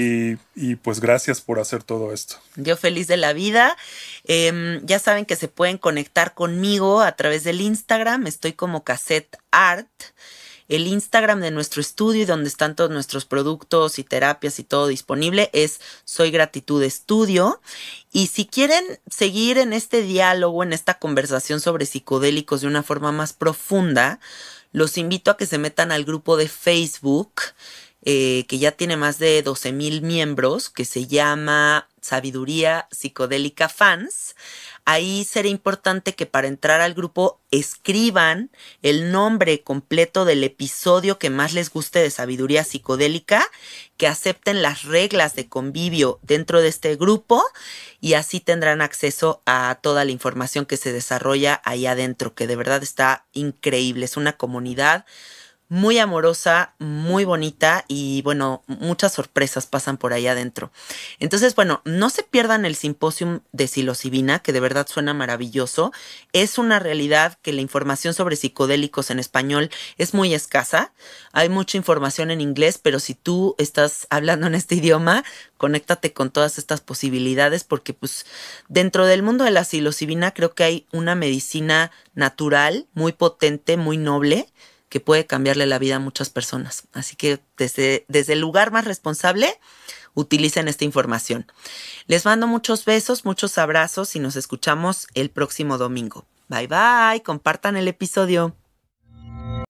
Y, pues gracias por hacer todo esto. Yo feliz de la vida. Em, ya saben que se pueden conectar conmigo a través del Instagram, estoy como cassette art. El Instagram de nuestro estudio y donde están todos nuestros productos y terapias y todo disponible es Soy Gratitud Estudio. Y si quieren seguir en este diálogo, en esta conversación sobre psicodélicos de una forma más profunda, los invito a que se metan al grupo de Facebook, eh, que ya tiene más de 12 mil miembros, que se llama Sabiduría Psicodélica Fans ahí será importante que para entrar al grupo escriban el nombre completo del episodio que más les guste de sabiduría psicodélica, que acepten las reglas de convivio dentro de este grupo y así tendrán acceso a toda la información que se desarrolla ahí adentro, que de verdad está increíble, es una comunidad muy amorosa, muy bonita y bueno, muchas sorpresas pasan por ahí adentro. Entonces, bueno, no se pierdan el simposium de psilocibina, que de verdad suena maravilloso. Es una realidad que la información sobre psicodélicos en español es muy escasa. Hay mucha información en inglés, pero si tú estás [laughs] hablando en este idioma, conéctate con todas estas posibilidades porque pues dentro del mundo de la psilocibina creo que hay una medicina natural muy potente, muy noble que puede cambiarle la vida a muchas personas. Así que desde, desde el lugar más responsable, utilicen esta información. Les mando muchos besos, muchos abrazos y nos escuchamos el próximo domingo. Bye bye, compartan el episodio.